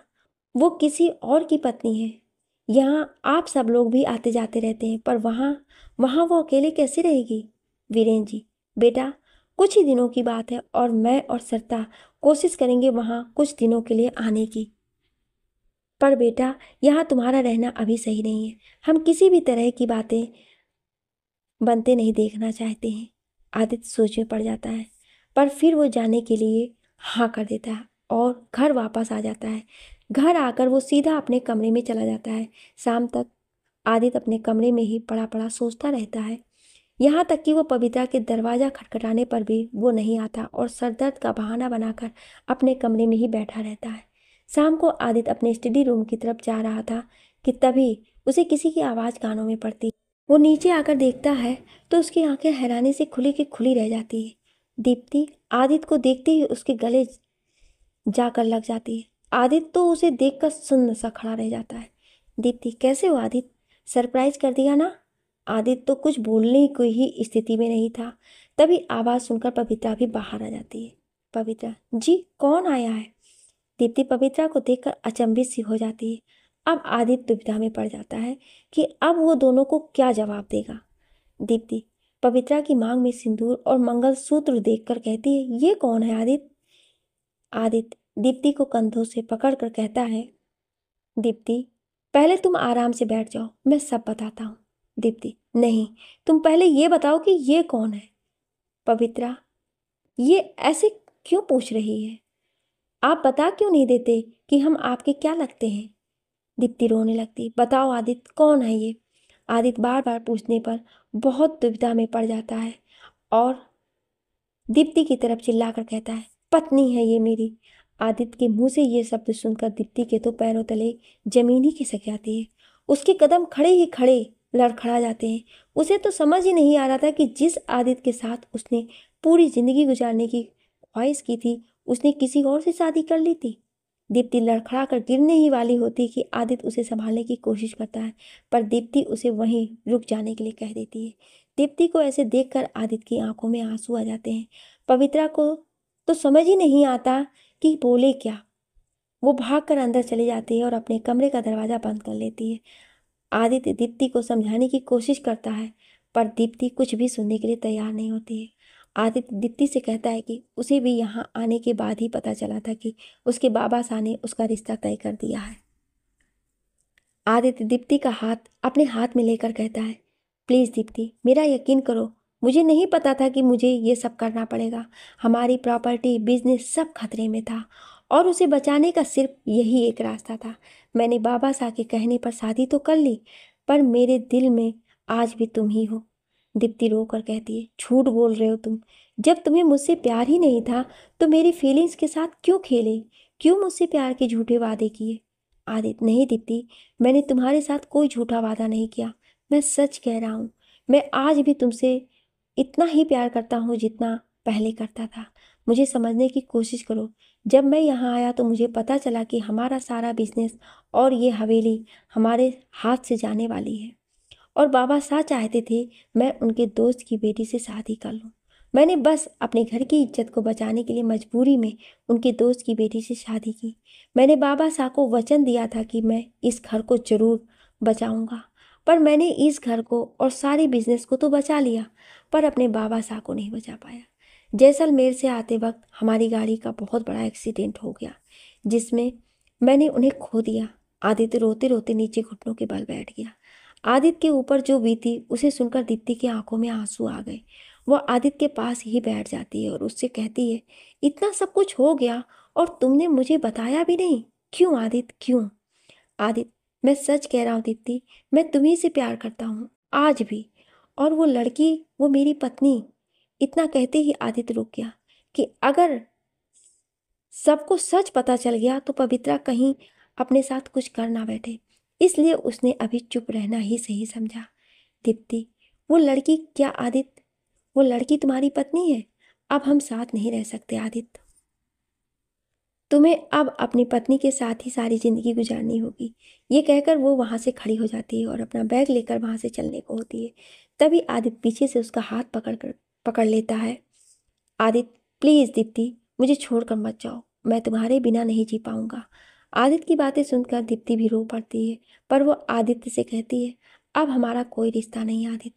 वो किसी और की पत्नी है यहाँ आप सब लोग भी आते जाते रहते हैं पर वहाँ वहाँ वो अकेले कैसे रहेगी वीरेन जी बेटा कुछ ही दिनों की बात है और मैं और सरता कोशिश करेंगे वहाँ कुछ दिनों के लिए आने की पर बेटा यहाँ तुम्हारा रहना अभी सही नहीं है हम किसी भी तरह की बातें बनते नहीं देखना चाहते हैं आदित्य सोच में पड़ जाता है पर फिर वो जाने के लिए हाँ कर देता है और घर वापस आ जाता है घर आकर वो सीधा अपने कमरे में चला जाता है शाम तक आदित्य अपने कमरे में ही पड़ा पड़ा सोचता रहता है यहाँ तक कि वो पवित्रा के दरवाज़ा खटखटाने पर भी वो नहीं आता और सरदर्द का बहाना बनाकर अपने कमरे में ही बैठा रहता है शाम को आदित्य अपने स्टडी रूम की तरफ जा रहा था कि तभी उसे किसी की आवाज़ कानों में पड़ती वो नीचे आकर देखता है तो उसकी आंखें हैरानी से खुली की खुली रह जाती है दीप्ति आदित्य को देखते ही उसके गले जाकर लग जाती है आदित्य तो उसे देख कर सुन्न सा खड़ा रह जाता है दीप्ति कैसे हो आदित्य सरप्राइज कर दिया ना आदित्य तो कुछ बोलने की ही स्थिति में नहीं था तभी आवाज़ सुनकर पवित्रा भी बाहर आ जाती है पवित्रा जी कौन आया है दीप्ति पवित्रा को देखकर अचंभित सी हो जाती है अब आदित्य दुविधा में पड़ जाता है कि अब वो दोनों को क्या जवाब देगा दीप्ति पवित्रा की मांग में सिंदूर और मंगलसूत्र देखकर कहती है ये कौन है आदित्य आदित्य दीप्ति को कंधों से पकड़ कर कहता है दीप्ति पहले तुम आराम से बैठ जाओ मैं सब बताता हूँ दीप्ति नहीं तुम पहले ये बताओ कि ये कौन है पवित्रा ये ऐसे क्यों पूछ रही है आप बता क्यों नहीं देते कि हम आपके क्या लगते हैं दीप्ति रोने लगती बताओ आदित्य कौन है ये आदित्य बार बार पूछने पर बहुत दुविधा में पड़ जाता है और दीप्ति की तरफ चिल्लाकर कहता है पत्नी है ये मेरी आदित्य के मुंह से ये शब्द सुनकर दीप्ति के तो पैरों तले जमीन ही खिसक जाती है उसके कदम खड़े ही खड़े लड़खड़ा जाते हैं उसे तो समझ ही नहीं आ रहा था कि जिस आदित्य के साथ उसने पूरी जिंदगी गुजारने की ख्वाहिश की थी उसने किसी और से शादी कर ली थी दीप्ति लड़खड़ा कर गिरने ही वाली होती कि आदित्य उसे संभालने की कोशिश करता है पर दीप्ति उसे वहीं रुक जाने के लिए कह देती है दीप्ति को ऐसे देखकर आदित्य की आंखों में आंसू आ जाते हैं पवित्रा को तो समझ ही नहीं आता कि बोले क्या वो भाग कर अंदर चली जाती है और अपने कमरे का दरवाज़ा बंद कर लेती है आदित्य दीप्ति को समझाने की कोशिश करता है पर दीप्ति कुछ भी सुनने के लिए तैयार नहीं होती है आदित्य दीप्ति से कहता है कि उसे भी यहाँ आने के बाद ही पता चला था कि उसके बाबा शाह ने उसका रिश्ता तय कर दिया है आदित्य दीप्ति का हाथ अपने हाथ में लेकर कहता है प्लीज़ दीप्ति मेरा यकीन करो मुझे नहीं पता था कि मुझे ये सब करना पड़ेगा हमारी प्रॉपर्टी बिजनेस सब खतरे में था और उसे बचाने का सिर्फ यही एक रास्ता था मैंने बाबा साह के कहने पर शादी तो कर ली पर मेरे दिल में आज भी तुम ही हो दीप्ति रो कर कहती है झूठ बोल रहे हो तुम जब तुम्हें मुझसे प्यार ही नहीं था तो मेरी फीलिंग्स के साथ क्यों खेले क्यों मुझसे प्यार के झूठे वादे किए आदित्य नहीं दीप्ति मैंने तुम्हारे साथ कोई झूठा वादा नहीं किया मैं सच कह रहा हूँ मैं आज भी तुमसे इतना ही प्यार करता हूँ जितना पहले करता था मुझे समझने की कोशिश करो जब मैं यहाँ आया तो मुझे पता चला कि हमारा सारा बिजनेस और ये हवेली हमारे हाथ से जाने वाली है और बाबा शाह चाहते थे मैं उनके दोस्त की बेटी से शादी कर लूँ मैंने बस अपने घर की इज्जत को बचाने के लिए मजबूरी में उनके दोस्त की बेटी से शादी की मैंने बाबा शाह को वचन दिया था कि मैं इस घर को जरूर बचाऊंगा पर मैंने इस घर को और सारे बिजनेस को तो बचा लिया पर अपने बाबा साह को नहीं बचा पाया जैसलमेर से आते वक्त हमारी गाड़ी का बहुत बड़ा एक्सीडेंट हो गया जिसमें मैंने उन्हें खो दिया आदित्य रोते रोते नीचे घुटनों के बल बैठ गया आदित्य के ऊपर जो बीती उसे सुनकर दीप्ति की आंखों में आंसू आ गए वह आदित्य के पास ही बैठ जाती है और उससे कहती है इतना सब कुछ हो गया और तुमने मुझे बताया भी नहीं क्यों आदित्य क्यों आदित्य मैं सच कह रहा हूँ दीप्ति मैं तुम्ही से प्यार करता हूँ आज भी और वो लड़की वो मेरी पत्नी इतना कहते ही आदित्य रुक गया कि अगर सबको सच पता चल गया तो पवित्रा कहीं अपने साथ कुछ कर ना बैठे इसलिए उसने अभी चुप रहना ही सही समझा दीप्ति वो लड़की क्या आदित्य वो लड़की तुम्हारी पत्नी है अब हम साथ नहीं रह सकते आदित्य तुम्हें अब अपनी पत्नी के साथ ही सारी ज़िंदगी गुजारनी होगी ये कहकर वो वहाँ से खड़ी हो जाती है और अपना बैग लेकर वहाँ से चलने को होती है तभी आदित्य पीछे से उसका हाथ पकड़ कर पकड़ लेता है आदित्य प्लीज़ दीप्ति मुझे छोड़कर मत जाओ मैं तुम्हारे बिना नहीं जी पाऊँगा आदित्य की बातें सुनकर दीप्ति भी रो पड़ती है पर वो आदित्य से कहती है अब हमारा कोई रिश्ता नहीं आदित्य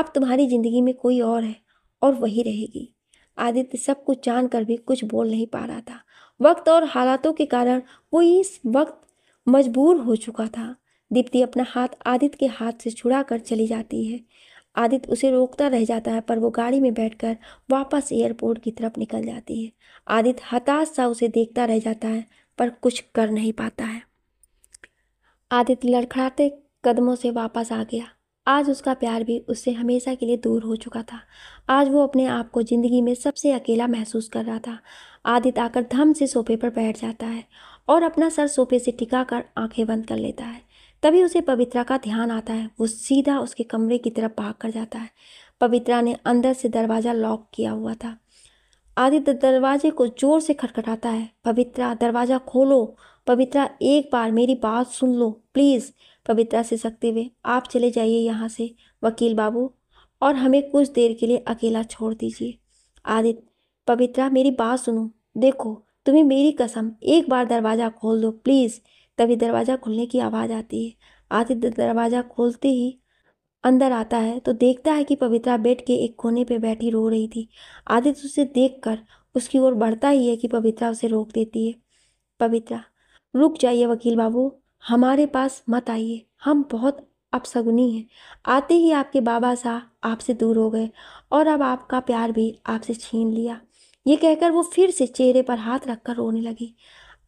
अब तुम्हारी ज़िंदगी में कोई और है और वही रहेगी आदित्य सब कुछ जान कर भी कुछ बोल नहीं पा रहा था वक्त और हालातों के कारण वो इस वक्त मजबूर हो चुका था दीप्ति अपना हाथ आदित्य के हाथ से छुड़ाकर चली जाती है आदित्य उसे रोकता रह जाता है पर वो गाड़ी में बैठकर वापस एयरपोर्ट की तरफ निकल जाती है आदित्य हताश सा उसे देखता रह जाता है पर कुछ कर नहीं पाता है आदित्य लड़खड़ाते कदमों से वापस आ गया आज उसका प्यार भी उससे हमेशा के लिए दूर हो चुका था आज वो अपने आप को ज़िंदगी में सबसे अकेला महसूस कर रहा था आदित्य आकर धम से सोफे पर बैठ जाता है और अपना सर सोफे से टिका कर आँखें बंद कर लेता है तभी उसे पवित्रा का ध्यान आता है वो सीधा उसके कमरे की तरफ भाग कर जाता है पवित्रा ने अंदर से दरवाज़ा लॉक किया हुआ था आदित्य दरवाजे को जोर से खटखटाता है पवित्रा दरवाज़ा खोलो पवित्रा एक बार मेरी बात सुन लो प्लीज़ पवित्रा से सकते हुए आप चले जाइए यहाँ से वकील बाबू और हमें कुछ देर के लिए अकेला छोड़ दीजिए आदित्य पवित्रा मेरी बात सुनो देखो तुम्हें मेरी कसम एक बार दरवाज़ा खोल दो प्लीज़ तभी दरवाज़ा खुलने की आवाज़ आती है आदित्य दरवाज़ा खोलते ही अंदर आता है तो देखता है कि पवित्रा बेड के एक कोने पे बैठी रो रही थी आदित्य तो उसे देखकर उसकी ओर बढ़ता ही है कि पवित्रा उसे रोक देती है पवित्रा रुक जाइए वकील बाबू हमारे पास मत आइए हम बहुत अपसगुनी हैं आते ही आपके बाबा साह आपसे दूर हो गए और अब आपका प्यार भी आपसे छीन लिया ये कहकर वो फिर से चेहरे पर हाथ रखकर रोने लगी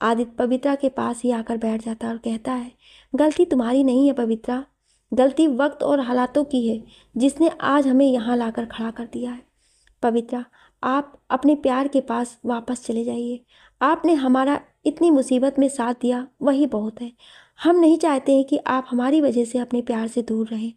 आदित्य पवित्रा के पास ही आकर बैठ जाता है और कहता है गलती तुम्हारी नहीं है पवित्रा गलती वक्त और हालातों की है जिसने आज हमें यहाँ लाकर खड़ा कर दिया है पवित्रा आप अपने प्यार के पास वापस चले जाइए आपने हमारा इतनी मुसीबत में साथ दिया वही बहुत है हम नहीं चाहते हैं कि आप हमारी वजह से अपने प्यार से दूर रहें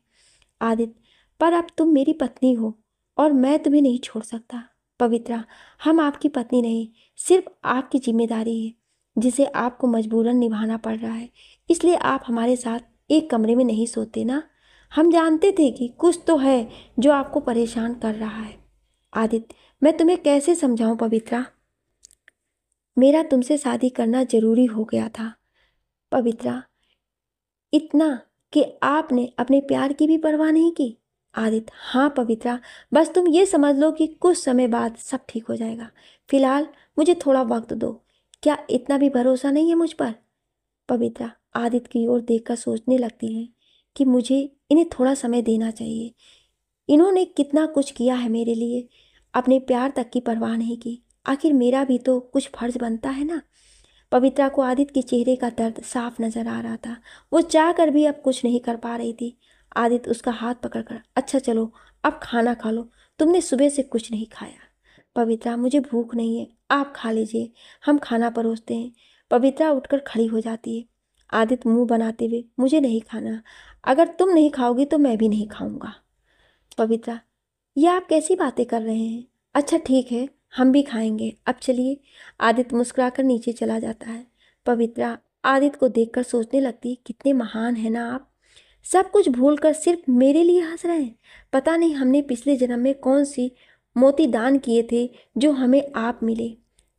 आदित्य पर अब तुम मेरी पत्नी हो और मैं तुम्हें नहीं छोड़ सकता पवित्रा हम आपकी पत्नी नहीं सिर्फ आपकी जिम्मेदारी है जिसे आपको मजबूरन निभाना पड़ रहा है इसलिए आप हमारे साथ एक कमरे में नहीं सोते ना हम जानते थे कि कुछ तो है जो आपको परेशान कर रहा है आदित्य मैं तुम्हें कैसे समझाऊं पवित्रा मेरा तुमसे शादी करना जरूरी हो गया था पवित्रा इतना कि आपने अपने प्यार की भी परवाह नहीं की आदित्य हाँ पवित्रा बस तुम ये समझ लो कि कुछ समय बाद सब ठीक हो जाएगा फिलहाल मुझे थोड़ा वक्त दो क्या इतना भी भरोसा नहीं है मुझ पर पवित्रा आदित्य की ओर देखकर सोचने लगती है कि मुझे इन्हें थोड़ा समय देना चाहिए इन्होंने कितना कुछ किया है मेरे लिए अपने प्यार तक की परवाह नहीं की आखिर मेरा भी तो कुछ फर्ज बनता है ना पवित्रा को आदित्य के चेहरे का दर्द साफ नज़र आ रहा था वो चाह कर भी अब कुछ नहीं कर पा रही थी आदित्य उसका हाथ पकड़कर अच्छा चलो अब खाना खा लो तुमने सुबह से कुछ नहीं खाया पवित्रा मुझे भूख नहीं है आप खा लीजिए हम खाना परोसते हैं पवित्रा उठकर खड़ी हो जाती है आदित्य मुंह बनाते हुए मुझे नहीं खाना अगर तुम नहीं खाओगी तो मैं भी नहीं खाऊंगा पवित्रा ये आप कैसी बातें कर रहे हैं अच्छा ठीक है हम भी खाएंगे अब चलिए आदित्य मुस्कुराकर नीचे चला जाता है पवित्रा आदित्य को देखकर सोचने लगती है कितने महान हैं ना आप सब कुछ भूलकर सिर्फ मेरे लिए हंस रहे हैं पता नहीं हमने पिछले जन्म में कौन सी मोती दान किए थे जो हमें आप मिले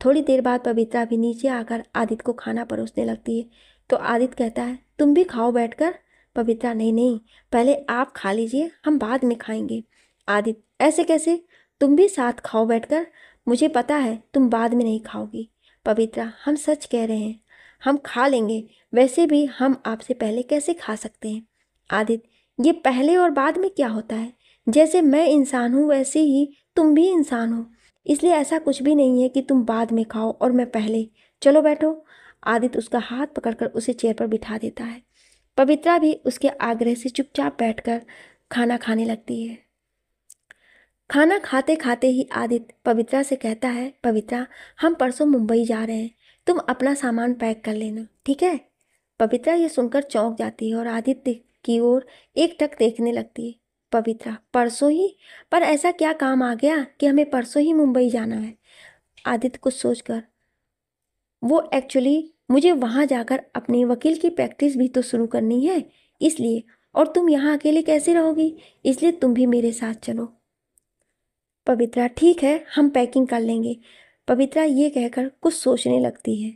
थोड़ी देर बाद पवित्रा भी नीचे आकर आदित्य को खाना परोसने लगती है तो आदित्य कहता है तुम भी खाओ बैठकर पवित्रा नहीं नहीं पहले आप खा लीजिए हम बाद में खाएंगे आदित्य ऐसे कैसे तुम भी साथ खाओ बैठकर मुझे पता है तुम बाद में नहीं खाओगी पवित्रा हम सच कह रहे हैं हम खा लेंगे वैसे भी हम आपसे पहले कैसे खा सकते हैं आदित्य ये पहले और बाद में क्या होता है जैसे मैं इंसान हूँ वैसे ही तुम भी इंसान हो इसलिए ऐसा कुछ भी नहीं है कि तुम बाद में खाओ और मैं पहले चलो बैठो आदित्य उसका हाथ पकड़कर उसे चेयर पर बिठा देता है पवित्रा भी उसके आग्रह से चुपचाप बैठकर खाना खाने लगती है खाना खाते खाते ही आदित्य पवित्रा से कहता है पवित्रा हम परसों मुंबई जा रहे हैं तुम अपना सामान पैक कर लेना ठीक है पवित्रा ये सुनकर चौंक जाती है और आदित्य की ओर एक टक देखने लगती है पवित्रा परसों ही पर ऐसा क्या काम आ गया कि हमें परसों ही मुंबई जाना है आदित्य कुछ सोचकर वो एक्चुअली मुझे वहाँ जाकर अपने वकील की प्रैक्टिस भी तो शुरू करनी है इसलिए और तुम यहाँ अकेले कैसे रहोगी इसलिए तुम भी मेरे साथ चलो पवित्रा ठीक है हम पैकिंग कर लेंगे पवित्रा ये कहकर कुछ सोचने लगती है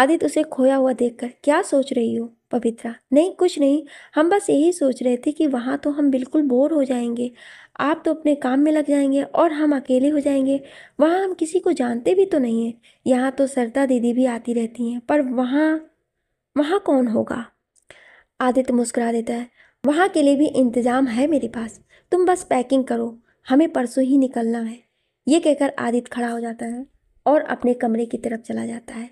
आदित्य उसे खोया हुआ देखकर क्या सोच रही हो पवित्रा नहीं कुछ नहीं हम बस यही सोच रहे थे कि वहाँ तो हम बिल्कुल बोर हो जाएंगे आप तो अपने काम में लग जाएंगे और हम अकेले हो जाएंगे वहाँ हम किसी को जानते भी तो नहीं हैं यहाँ तो सरता दीदी भी आती रहती हैं पर वहाँ वहाँ कौन होगा आदित्य मुस्कुरा देता है वहाँ के लिए भी इंतज़ाम है मेरे पास तुम बस पैकिंग करो हमें परसों ही निकलना है ये कहकर आदित्य खड़ा हो जाता है और अपने कमरे की तरफ चला जाता है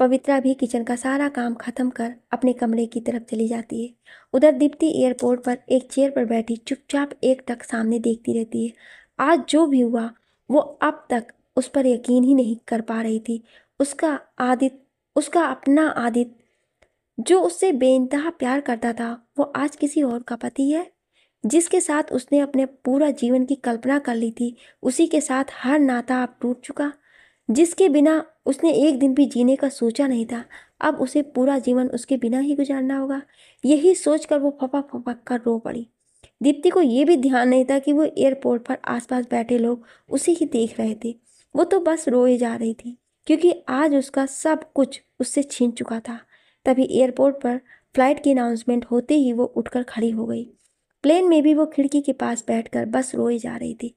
पवित्रा भी किचन का सारा काम खत्म कर अपने कमरे की तरफ चली जाती है उधर दीप्ति एयरपोर्ट पर एक चेयर पर बैठी चुपचाप एक टक सामने देखती रहती है आज जो भी हुआ वो अब तक उस पर यकीन ही नहीं कर पा रही थी उसका आदित उसका अपना आदित जो उससे बेानतहा प्यार करता था वो आज किसी और का पति है जिसके साथ उसने अपने पूरा जीवन की कल्पना कर ली थी उसी के साथ हर नाता अब टूट चुका जिसके बिना उसने एक दिन भी जीने का सोचा नहीं था अब उसे पूरा जीवन उसके बिना ही गुजारना होगा यही सोचकर वो फपक फपक कर रो पड़ी दीप्ति को ये भी ध्यान नहीं था कि वो एयरपोर्ट पर आसपास बैठे लोग उसे ही देख रहे थे वो तो बस रोए जा रही थी क्योंकि आज उसका सब कुछ उससे छीन चुका था तभी एयरपोर्ट पर फ्लाइट की अनाउंसमेंट होते ही वो उठकर खड़ी हो गई प्लेन में भी वो खिड़की के पास बैठकर बस रोए जा रही थी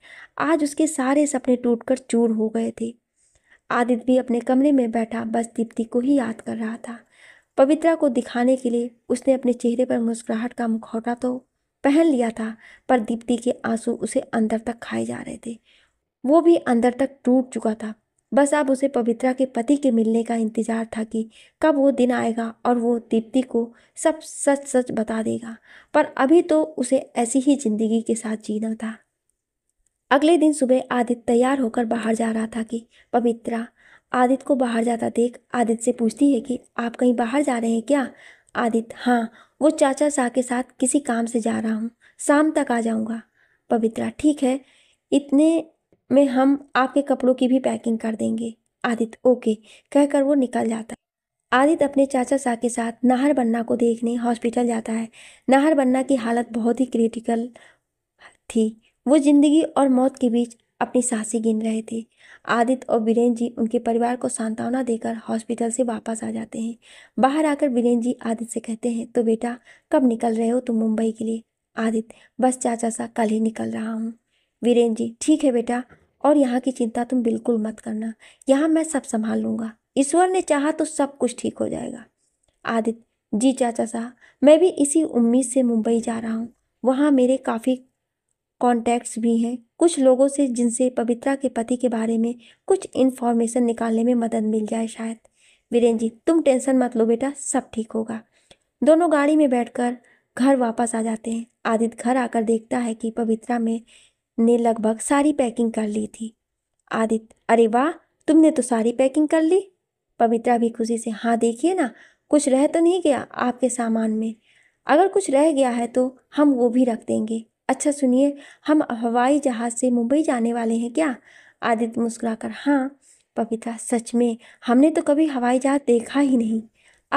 आज उसके सारे सपने टूटकर चूर हो गए थे आदित्य भी अपने कमरे में बैठा बस दीप्ति को ही याद कर रहा था पवित्रा को दिखाने के लिए उसने अपने चेहरे पर मुस्कुराहट का मुखौटा तो पहन लिया था पर दीप्ति के आंसू उसे अंदर तक खाए जा रहे थे वो भी अंदर तक टूट चुका था बस अब उसे पवित्रा के पति के मिलने का इंतजार था कि कब वो दिन आएगा और वो दीप्ति को सब सच सच बता देगा पर अभी तो उसे ऐसी ही ज़िंदगी के साथ जीना था अगले दिन सुबह आदित्य तैयार होकर बाहर जा रहा था कि पवित्रा आदित्य को बाहर जाता देख आदित्य से पूछती है कि आप कहीं बाहर जा रहे हैं क्या आदित्य हाँ वो चाचा शाह के साथ किसी काम से जा रहा हूँ शाम तक आ जाऊँगा पवित्रा ठीक है इतने में हम आपके कपड़ों की भी पैकिंग कर देंगे आदित्य ओके कहकर वो निकल जाता है आदित्य अपने चाचा शाह के साथ नाहर बन्ना को देखने हॉस्पिटल जाता है नाहर बन्ना की हालत बहुत ही क्रिटिकल थी वो जिंदगी और मौत के बीच अपनी सांसें गिन रहे थे आदित्य और बीरेन जी उनके परिवार को सांत्वना देकर हॉस्पिटल से वापस आ जाते हैं बाहर आकर बीरेन जी आदित्य से कहते हैं तो बेटा कब निकल रहे हो तुम मुंबई के लिए आदित्य बस चाचा सा कल ही निकल रहा हूँ वीरेन जी ठीक है बेटा और यहाँ की चिंता तुम बिल्कुल मत करना यहाँ मैं सब संभाल लूँगा ईश्वर ने चाहा तो सब कुछ ठीक हो जाएगा आदित्य जी चाचा साहब मैं भी इसी उम्मीद से मुंबई जा रहा हूँ वहाँ मेरे काफ़ी कॉन्टैक्ट्स भी हैं कुछ लोगों से जिनसे पवित्रा के पति के बारे में कुछ इन्फॉर्मेशन निकालने में मदद मिल जाए शायद वीरेन जी तुम टेंशन मत लो बेटा सब ठीक होगा दोनों गाड़ी में बैठकर घर वापस आ जाते हैं आदित्य घर आकर देखता है कि पवित्रा में ने लगभग सारी पैकिंग कर ली थी आदित्य अरे वाह तुमने तो सारी पैकिंग कर ली पवित्रा भी खुशी से हाँ देखिए ना कुछ रह तो नहीं गया आपके सामान में अगर कुछ रह गया है तो हम वो भी रख देंगे अच्छा सुनिए हम हवाई जहाज़ से मुंबई जाने वाले हैं क्या आदित्य मुस्कुराकर हाँ पपीता सच में हमने तो कभी हवाई जहाज़ देखा ही नहीं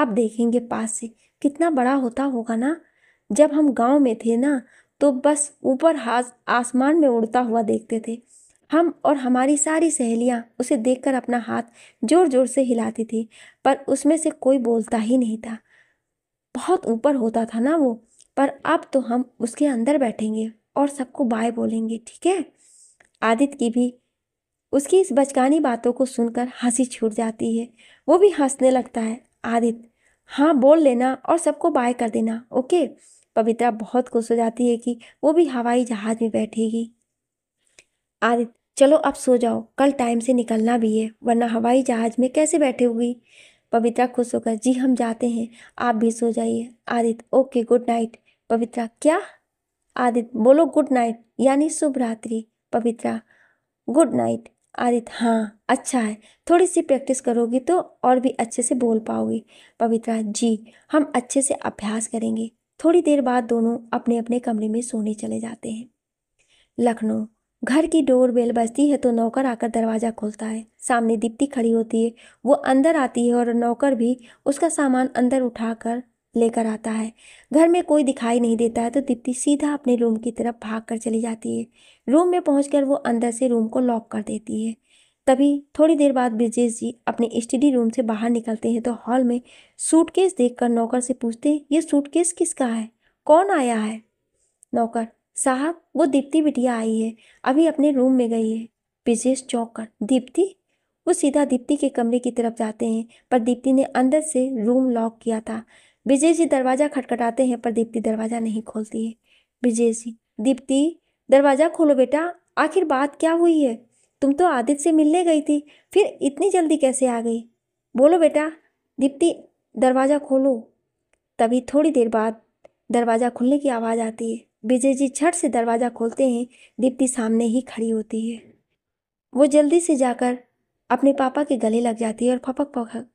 अब देखेंगे पास से कितना बड़ा होता होगा ना जब हम गांव में थे ना तो बस ऊपर हाज आसमान में उड़ता हुआ देखते थे हम और हमारी सारी सहेलियां उसे देखकर अपना हाथ जोर जोर से हिलाती थी पर उसमें से कोई बोलता ही नहीं था बहुत ऊपर होता था ना वो पर अब तो हम उसके अंदर बैठेंगे और सबको बाय बोलेंगे ठीक है आदित्य की भी उसकी इस बचकानी बातों को सुनकर हंसी छूट जाती है वो भी हंसने लगता है आदित्य हाँ बोल लेना और सबको बाय कर देना ओके पवित्रा बहुत खुश हो जाती है कि वो भी हवाई जहाज़ में बैठेगी आदित्य चलो अब सो जाओ कल टाइम से निकलना भी है वरना हवाई जहाज़ में कैसे बैठे होगी पवित्रा खुश होकर जी हम जाते हैं आप भी सो जाइए Aditya okay good night Pavitra क्या आदित्य बोलो गुड नाइट यानी शुभ रात्रि पवित्रा गुड नाइट आदित्य हाँ अच्छा है थोड़ी सी प्रैक्टिस करोगी तो और भी अच्छे से बोल पाओगी पवित्रा जी हम अच्छे से अभ्यास करेंगे थोड़ी देर बाद दोनों अपने अपने कमरे में सोने चले जाते हैं लखनऊ घर की डोर बेल बजती है तो नौकर आकर दरवाज़ा खोलता है सामने दीप्ति खड़ी होती है वो अंदर आती है और नौकर भी उसका सामान अंदर उठाकर लेकर आता है घर में कोई दिखाई नहीं देता है तो दीप्ति सीधा अपने रूम की तरफ भाग कर चली जाती है रूम में पहुँच वो अंदर से रूम को लॉक कर देती है तभी थोड़ी देर बाद ब्रिजेश जी अपने स्टडी रूम से बाहर निकलते हैं तो हॉल में सूटकेस देखकर नौकर से पूछते हैं ये सूटकेस किसका है कौन आया है नौकर साहब वो दीप्ति बिटिया आई है अभी अपने रूम में गई है ब्रिजेश चौंक कर दीप्ति वो सीधा दीप्ति के कमरे की तरफ जाते हैं पर दीप्ति ने अंदर से रूम लॉक किया था ब्रिजेश जी दरवाज़ा खटखटाते हैं पर दीप्ति दरवाज़ा नहीं खोलती है ब्रिजेश जी दीप्ति दरवाज़ा खोलो बेटा आखिर बात क्या हुई है तुम तो आदित्य से मिलने गई थी फिर इतनी जल्दी कैसे आ गई बोलो बेटा दीप्ति दरवाज़ा खोलो तभी थोड़ी देर बाद दरवाज़ा खुलने की आवाज़ आती है विजय जी छठ से दरवाज़ा खोलते हैं दीप्ति सामने ही खड़ी होती है वो जल्दी से जाकर अपने पापा के गले लग जाती है और फपक फपक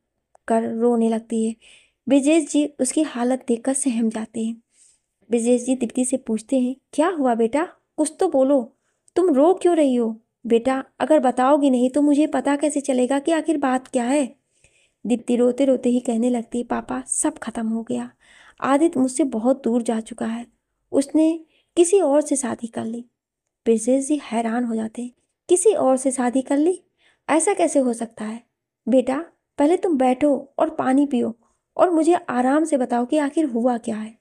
कर रोने लगती है ब्रिजेश जी उसकी हालत देखकर सहम जाते हैं ब्रिजेश जी दीप्ति से पूछते हैं क्या हुआ बेटा कुछ तो बोलो तुम रो क्यों रही हो बेटा अगर बताओगी नहीं तो मुझे पता कैसे चलेगा कि आखिर बात क्या है दीप्ति रोते रोते ही कहने लगती है पापा सब खत्म हो गया आदित्य मुझसे बहुत दूर जा चुका है उसने किसी और से शादी कर ली प्रिंसेस जी हैरान हो जाते किसी और से शादी कर ली ऐसा कैसे हो सकता है बेटा पहले तुम बैठो और पानी पियो और मुझे आराम से बताओ कि आखिर हुआ क्या है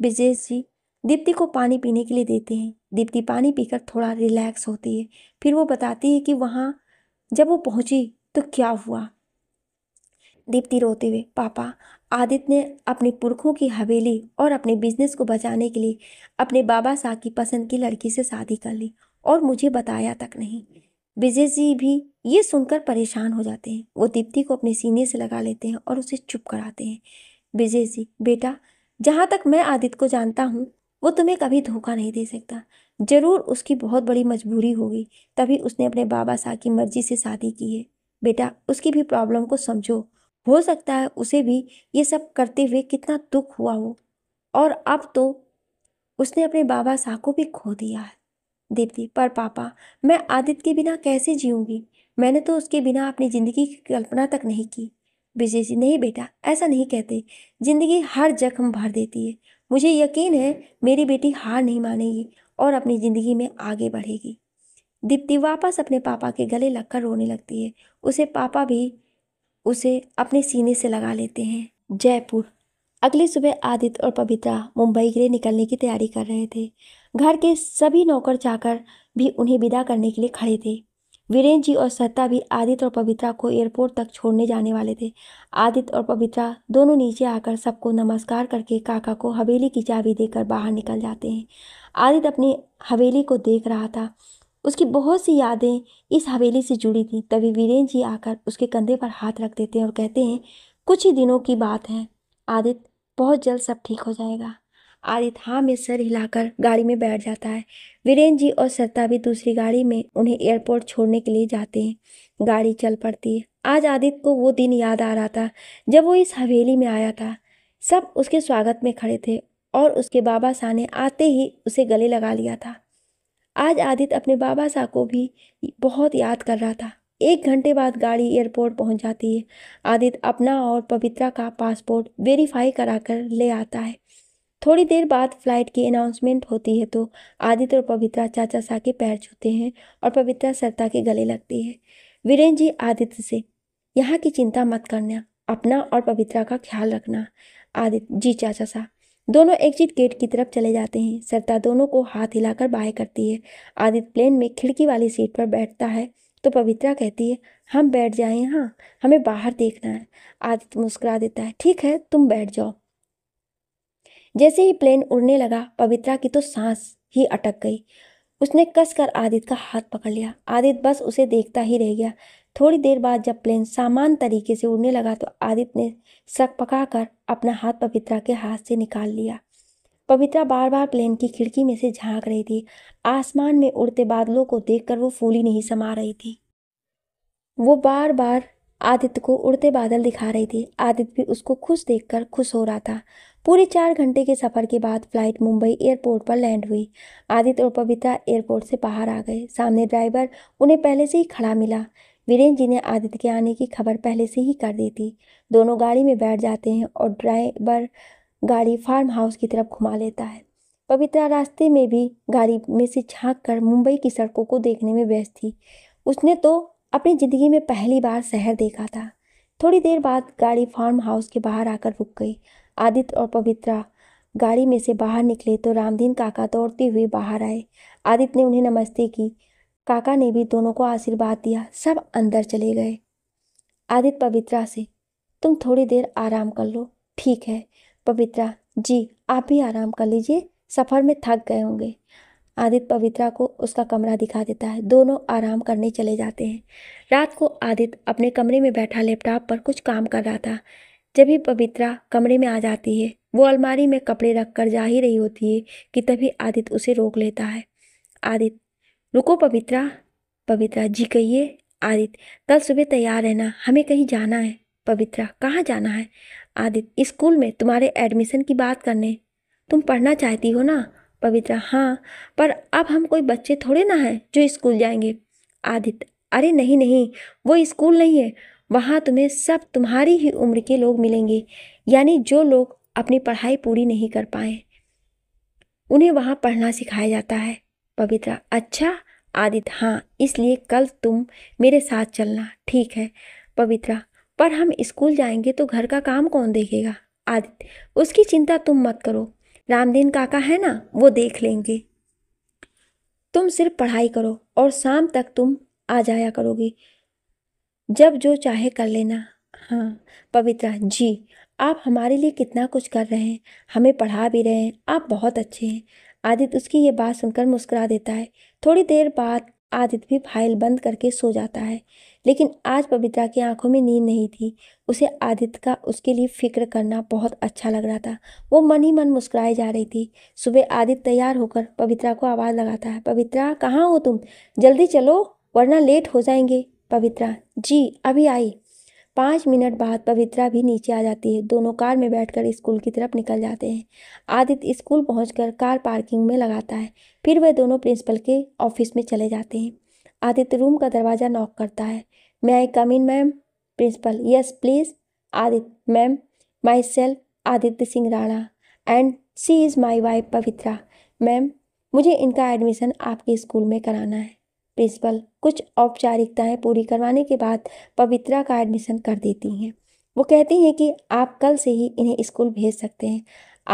ब्रिजेश जी दीप्ति को पानी पीने के लिए देते हैं दीप्ति पानी पीकर थोड़ा रिलैक्स होती है फिर वो बताती है कि वहाँ जब वो पहुँची तो क्या हुआ दीप्ति रोते हुए पापा आदित्य ने अपने पुरखों की हवेली और अपने बिजनेस को बचाने के लिए अपने बाबा साहब की पसंद की लड़की से शादी कर ली और मुझे बताया तक नहीं विजय जी भी ये सुनकर परेशान हो जाते हैं वो दीप्ति को अपने सीने से लगा लेते हैं और उसे चुप कराते हैं विजय जी बेटा जहाँ तक मैं आदित्य को जानता हूँ वो तुम्हें कभी धोखा नहीं दे सकता ज़रूर उसकी बहुत बड़ी मजबूरी होगी तभी उसने अपने बाबा साहब की मर्जी से शादी की है बेटा उसकी भी प्रॉब्लम को समझो हो सकता है उसे भी ये सब करते हुए कितना दुख हुआ हो और अब तो उसने अपने बाबा शाह को भी खो दिया है दीप्ति पर पापा मैं आदित्य के बिना कैसे जीऊँगी मैंने तो उसके बिना अपनी ज़िंदगी की कल्पना तक नहीं की विजय जी नहीं बेटा ऐसा नहीं कहते ज़िंदगी हर जख्म भर देती है मुझे यकीन है मेरी बेटी हार नहीं मानेगी और अपनी ज़िंदगी में आगे बढ़ेगी दीप्ति वापस अपने पापा के गले लगकर रोने लगती है उसे पापा भी उसे अपने सीने से लगा लेते हैं जयपुर अगले सुबह आदित्य और पवित्रा मुंबई के लिए निकलने की तैयारी कर रहे थे घर के सभी नौकर चाकर भी उन्हें विदा करने के लिए खड़े थे वीरेंद्र जी और सत्ता भी आदित्य और पवित्रा को एयरपोर्ट तक छोड़ने जाने वाले थे आदित्य और पवित्रा दोनों नीचे आकर सबको नमस्कार करके काका को हवेली की चाबी देकर बाहर निकल जाते हैं आदित्य अपनी हवेली को देख रहा था उसकी बहुत सी यादें इस हवेली से जुड़ी थी तभी वीरेन जी आकर उसके कंधे पर हाथ रख देते हैं और कहते हैं कुछ ही दिनों की बात है आदित्य बहुत जल्द सब ठीक हो जाएगा आदित्य हाँ में सर हिलाकर गाड़ी में बैठ जाता है वीरेन जी और सरता भी दूसरी गाड़ी में उन्हें एयरपोर्ट छोड़ने के लिए जाते हैं गाड़ी चल पड़ती है आज आदित्य को वो दिन याद आ रहा था जब वो इस हवेली में आया था सब उसके स्वागत में खड़े थे और उसके बाबा शाह ने आते ही उसे गले लगा लिया था आज आदित्य अपने बाबा साह को भी बहुत याद कर रहा था एक घंटे बाद गाड़ी एयरपोर्ट पहुंच जाती है आदित्य अपना और पवित्रा का पासपोर्ट वेरीफाई कराकर ले आता है थोड़ी देर बाद फ्लाइट की अनाउंसमेंट होती है तो आदित्य और पवित्रा चाचा सा के पैर छूते हैं और पवित्रा सरता के गले लगती है वीरेन जी आदित्य से यहाँ की चिंता मत करना अपना और पवित्रा का ख्याल रखना आदित्य जी चाचा साह दोनों एग्जिट गेट की तरफ चले जाते हैं सरता दोनों को हाथ हिलाकर बाय करती है आदित्य प्लेन में खिड़की वाली सीट पर बैठता है तो पवित्रा कहती है हम बैठ जाए हाँ हमें बाहर देखना है आदित्य मुस्कुरा देता है ठीक है तुम बैठ जाओ जैसे ही प्लेन उड़ने लगा पवित्रा की तो सांस ही अटक गई उसने कसकर आदित्य का हाथ पकड़ लिया आदित्य बस उसे देखता ही रह गया थोड़ी देर बाद जब प्लेन सामान तरीके से उड़ने लगा तो आदित्य ने शक पका अपना हाथ पवित्रा के हाथ से निकाल लिया पवित्रा बार बार प्लेन की खिड़की में से झांक रही थी आसमान में उड़ते बादलों को देखकर वो फूली नहीं समा रही थी वो बार बार आदित्य को उड़ते बादल दिखा रही थी आदित्य भी उसको खुश देखकर खुश हो रहा था पूरे चार घंटे के सफ़र के बाद फ्लाइट मुंबई एयरपोर्ट पर लैंड हुई आदित्य और पवित्रा एयरपोर्ट से बाहर आ गए सामने ड्राइवर उन्हें पहले से ही खड़ा मिला वीरेंद्र जी ने आदित्य के आने की खबर पहले से ही कर दी थी दोनों गाड़ी में बैठ जाते हैं और ड्राइवर गाड़ी फार्म हाउस की तरफ घुमा लेता है पवित्रा रास्ते में भी गाड़ी में से छाँक कर मुंबई की सड़कों को देखने में व्यस्त थी उसने तो अपनी ज़िंदगी में पहली बार शहर देखा था थोड़ी देर बाद गाड़ी फार्म हाउस के बाहर आकर रुक गई आदित्य और पवित्रा गाड़ी में से बाहर निकले तो रामदीन काका दौड़ते हुए बाहर आए आदित्य ने उन्हें नमस्ते की काका ने भी दोनों को आशीर्वाद दिया सब अंदर चले गए आदित्य पवित्रा से तुम थोड़ी देर आराम कर लो ठीक है पवित्रा जी आप भी आराम कर लीजिए सफ़र में थक गए होंगे आदित्य पवित्रा को उसका कमरा दिखा देता है दोनों आराम करने चले जाते हैं रात को आदित्य अपने कमरे में बैठा लैपटॉप पर कुछ काम कर रहा था जब ही पवित्रा कमरे में आ जाती है वो अलमारी में कपड़े रख कर जा ही रही होती है कि तभी आदित्य उसे रोक लेता है आदित्य रुको पवित्रा पवित्रा जी कहिए आदित्य कल सुबह तैयार रहना हमें कहीं जाना है पवित्रा कहाँ जाना है आदित्य स्कूल में तुम्हारे एडमिशन की बात करने तुम पढ़ना चाहती हो ना पवित्रा हाँ पर अब हम कोई बच्चे थोड़े ना हैं जो स्कूल जाएंगे आदित्य अरे नहीं नहीं वो स्कूल नहीं है वहाँ तुम्हें सब तुम्हारी ही उम्र के लोग मिलेंगे यानी जो लोग अपनी पढ़ाई पूरी नहीं कर पाए उन्हें वहाँ पढ़ना सिखाया जाता है पवित्रा अच्छा आदित्य हाँ इसलिए कल तुम मेरे साथ चलना ठीक है पवित्रा पर हम स्कूल जाएंगे तो घर का काम कौन देखेगा आदित्य उसकी चिंता तुम मत करो रामदीन काका है ना वो देख लेंगे तुम सिर्फ पढ़ाई करो और शाम तक तुम आ जाया करोगे जब जो चाहे कर लेना हाँ पवित्रा जी आप हमारे लिए कितना कुछ कर रहे हैं हमें पढ़ा भी रहे हैं आप बहुत अच्छे हैं आदित्य उसकी ये बात सुनकर मुस्कुरा देता है थोड़ी देर बाद आदित्य भी फाइल बंद करके सो जाता है लेकिन आज पवित्रा की आंखों में नींद नहीं थी उसे आदित्य का उसके लिए फिक्र करना बहुत अच्छा लग रहा था वो मन ही मन मुस्कुराई जा रही थी सुबह आदित्य तैयार होकर पवित्रा को आवाज़ लगाता है पवित्रा कहाँ हो तुम जल्दी चलो वरना लेट हो जाएंगे पवित्रा जी अभी आई पाँच मिनट बाद पवित्रा भी नीचे आ जाती है दोनों कार में बैठकर स्कूल की तरफ निकल जाते हैं आदित्य स्कूल पहुंचकर कार पार्किंग में लगाता है फिर वे दोनों प्रिंसिपल के ऑफिस में चले जाते हैं आदित्य रूम का दरवाज़ा नॉक करता है may I come in ma'am principal yes please Aditya ma'am myself Aditya Singh Rana and she is my wife Pavitra ma'am मुझे इनका एडमिशन आपके स्कूल में कराना है प्रिंसिपल कुछ औपचारिकताएं पूरी करवाने के बाद पवित्रा का एडमिशन कर देती हैं वो कहती हैं कि आप कल से ही इन्हें स्कूल भेज सकते हैं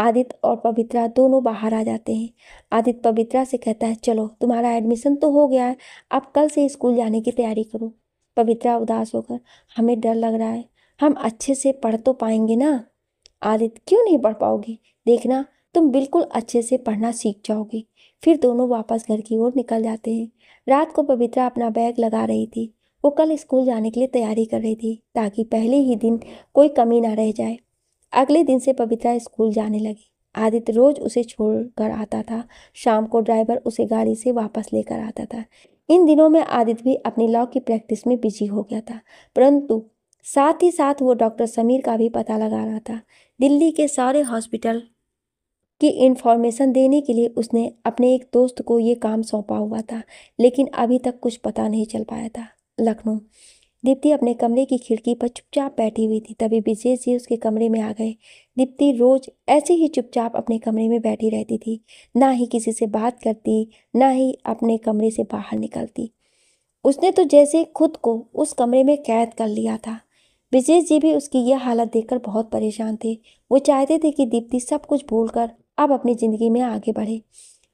आदित्य और पवित्रा दोनों बाहर आ जाते हैं आदित्य पवित्रा से कहता है चलो तुम्हारा एडमिशन तो हो गया है आप कल से स्कूल जाने की तैयारी करो पवित्रा उदास होकर हमें डर लग रहा है हम अच्छे से पढ़ तो पाएंगे ना आदित्य क्यों नहीं पढ़ पाओगे देखना तुम बिल्कुल अच्छे से पढ़ना सीख जाओगे फिर दोनों वापस घर की ओर निकल जाते हैं रात को पवित्रा अपना बैग लगा रही थी वो कल स्कूल जाने के लिए तैयारी कर रही थी ताकि पहले ही दिन कोई कमी ना रह जाए अगले दिन से पवित्रा स्कूल जाने लगी आदित्य रोज उसे छोड़कर आता था शाम को ड्राइवर उसे गाड़ी से वापस लेकर आता था इन दिनों में आदित्य भी अपनी लॉ की प्रैक्टिस में बिजी हो गया था परंतु साथ ही साथ वो डॉक्टर समीर का भी पता लगा रहा था दिल्ली के सारे हॉस्पिटल की इन्फॉर्मेशन देने के लिए उसने अपने एक दोस्त को ये काम सौंपा हुआ था लेकिन अभी तक कुछ पता नहीं चल पाया था लखनऊ दीप्ति अपने कमरे की खिड़की पर चुपचाप बैठी हुई थी तभी ब्रिजेश जी उसके कमरे में आ गए दीप्ति रोज ऐसे ही चुपचाप अपने कमरे में बैठी रहती थी ना ही किसी से बात करती ना ही अपने कमरे से बाहर निकलती उसने तो जैसे खुद को उस कमरे में कैद कर लिया था ब्रिजेश जी भी उसकी यह हालत देखकर बहुत परेशान थे वो चाहते थे कि दीप्ति सब कुछ भूलकर अब अपनी ज़िंदगी में आगे बढ़े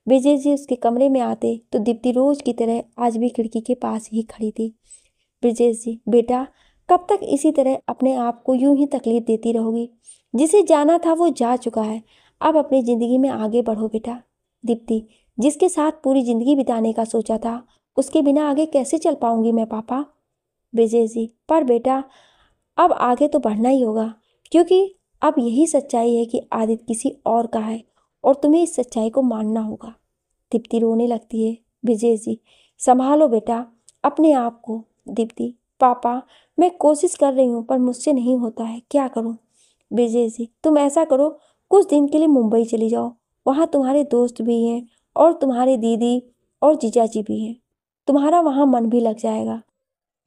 विजय जी उसके कमरे में आते तो दीप्ति रोज की तरह आज भी खिड़की के पास ही खड़ी थी ब्रिजेश जी बेटा कब तक इसी तरह अपने आप को यूं ही तकलीफ देती रहोगी जिसे जाना था वो जा चुका है अब अपनी ज़िंदगी में आगे बढ़ो बेटा दीप्ति जिसके साथ पूरी ज़िंदगी बिताने का सोचा था उसके बिना आगे कैसे चल पाऊंगी मैं पापा ब्रिजेश जी पर बेटा अब आगे तो बढ़ना ही होगा क्योंकि अब यही सच्चाई है कि आदित्य किसी और का है और तुम्हें इस सच्चाई को मानना होगा दीप्ति रोने लगती है विजय जी संभालो बेटा अपने आप को दीप्ति पापा मैं कोशिश कर रही हूँ पर मुझसे नहीं होता है क्या करूँ विजय जी तुम ऐसा करो कुछ दिन के लिए मुंबई चली जाओ वहाँ तुम्हारे दोस्त भी हैं और तुम्हारे दीदी और जीजा जी भी हैं तुम्हारा वहाँ मन भी लग जाएगा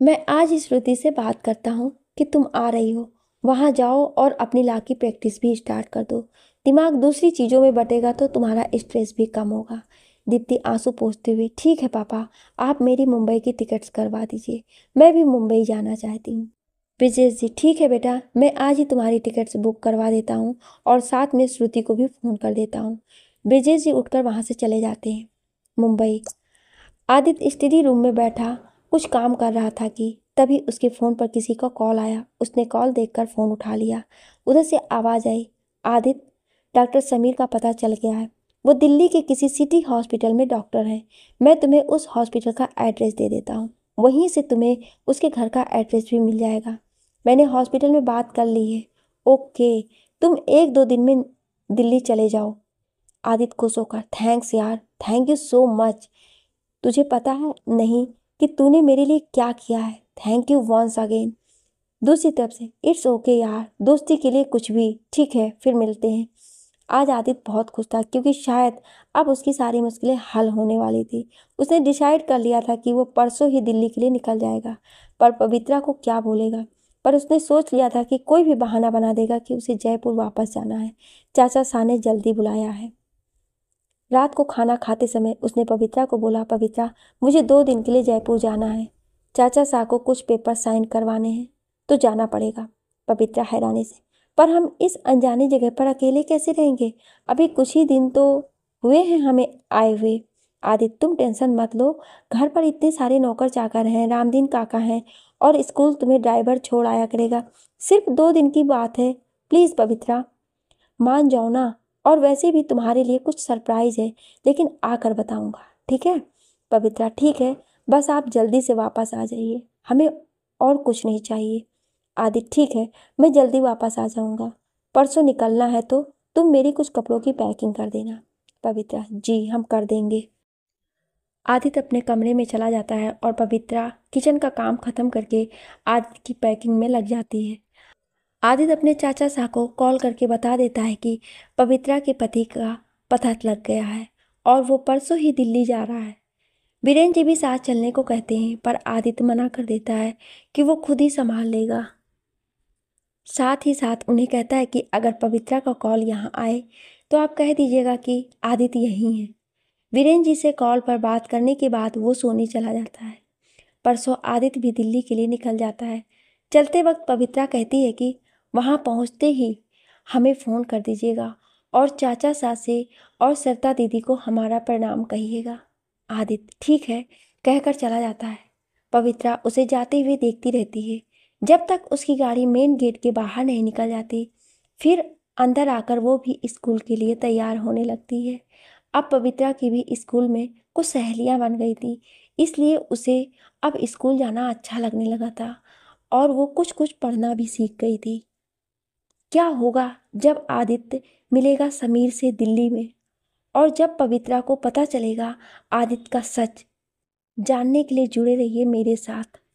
मैं आज इस श्रुति से बात करता हूँ कि तुम आ रही हो वहाँ जाओ और अपनी ला की प्रैक्टिस भी स्टार्ट कर दो दिमाग दूसरी चीज़ों में बटेगा तो तुम्हारा स्ट्रेस भी कम होगा दीप्ति आंसू पोसते हुए ठीक है पापा आप मेरी मुंबई की टिकट्स करवा दीजिए मैं भी मुंबई जाना चाहती हूँ ब्रिजेश जी ठीक है बेटा मैं आज ही तुम्हारी टिकट्स बुक करवा देता हूँ और साथ में श्रुति को भी फ़ोन कर देता हूँ ब्रिजेश जी उठकर वहाँ से चले जाते हैं मुंबई आदित्य स्टडी रूम में बैठा कुछ काम कर रहा था कि तभी उसके फ़ोन पर किसी का कॉल आया उसने कॉल देखकर फ़ोन उठा लिया उधर से आवाज़ आई आदित्य डॉक्टर समीर का पता चल गया है वो दिल्ली के किसी सिटी हॉस्पिटल में डॉक्टर हैं मैं तुम्हें उस हॉस्पिटल का एड्रेस दे देता हूँ वहीं से तुम्हें उसके घर का एड्रेस भी मिल जाएगा मैंने हॉस्पिटल में बात कर ली है ओके तुम एक दो दिन में दिल्ली चले जाओ आदित्य खुश होकर थैंक्स यार थैंक यू सो मच तुझे पता है नहीं कि तूने मेरे लिए क्या किया है थैंक यू वंस अगेन दूसरी तरफ से इट्स ओके okay यार दोस्ती के लिए कुछ भी ठीक है फिर मिलते हैं आज आदित्य बहुत खुश था क्योंकि शायद अब उसकी सारी मुश्किलें हल होने वाली थी उसने डिसाइड कर लिया था कि वो परसों ही दिल्ली के लिए निकल जाएगा पर पवित्रा को क्या बोलेगा पर उसने सोच लिया था कि कोई भी बहाना बना देगा कि उसे जयपुर वापस जाना है चाचा शाह ने जल्दी बुलाया है रात को खाना खाते समय उसने पवित्रा को बोला पवित्रा मुझे दो दिन के लिए जयपुर जाना है चाचा शाह को कुछ पेपर साइन करवाने हैं तो जाना पड़ेगा पवित्रा हैरानी से पर हम इस अनजाने जगह पर अकेले कैसे रहेंगे अभी कुछ ही दिन तो हुए हैं हमें आए हुए आदित्य तुम टेंशन मत लो घर पर इतने सारे नौकर चाकर हैं रामदीन काका हैं और स्कूल तुम्हें ड्राइवर छोड़ आया करेगा सिर्फ दो दिन की बात है प्लीज़ पवित्रा मान जाओ ना और वैसे भी तुम्हारे लिए कुछ सरप्राइज़ है लेकिन आकर बताऊंगा ठीक है पवित्रा ठीक है बस आप जल्दी से वापस आ जाइए हमें और कुछ नहीं चाहिए आदि ठीक है मैं जल्दी वापस आ जाऊँगा परसों निकलना है तो तुम मेरी कुछ कपड़ों की पैकिंग कर देना पवित्रा जी हम कर देंगे आदित्य अपने कमरे में चला जाता है और पवित्रा किचन का काम ख़त्म करके आदित्य की पैकिंग में लग जाती है आदित्य अपने चाचा साह को कॉल करके बता देता है कि पवित्रा के पति का पता लग गया है और वो परसों ही दिल्ली जा रहा है बीरेन जी भी साथ चलने को कहते हैं पर आदित्य मना कर देता है कि वो खुद ही संभाल लेगा साथ ही साथ उन्हें कहता है कि अगर पवित्रा का कॉल यहाँ आए तो आप कह दीजिएगा कि आदित्य यहीं है वीरेन जी से कॉल पर बात करने के बाद वो सोने चला जाता है परसों आदित्य भी दिल्ली के लिए निकल जाता है चलते वक्त पवित्रा कहती है कि वहाँ पहुँचते ही हमें फ़ोन कर दीजिएगा और चाचा सासे और सरता दीदी को हमारा प्रणाम कहिएगा आदित्य ठीक है कहकर चला जाता है पवित्रा उसे जाते हुए देखती रहती है जब तक उसकी गाड़ी मेन गेट के बाहर नहीं निकल जाती फिर अंदर आकर वो भी स्कूल के लिए तैयार होने लगती है अब पवित्रा की भी स्कूल में कुछ सहेलियाँ बन गई थी इसलिए उसे अब स्कूल जाना अच्छा लगने लगा था और वो कुछ कुछ पढ़ना भी सीख गई थी क्या होगा जब आदित्य मिलेगा समीर से दिल्ली में और जब पवित्रा को पता चलेगा आदित्य का सच जानने के लिए जुड़े रहिए मेरे साथ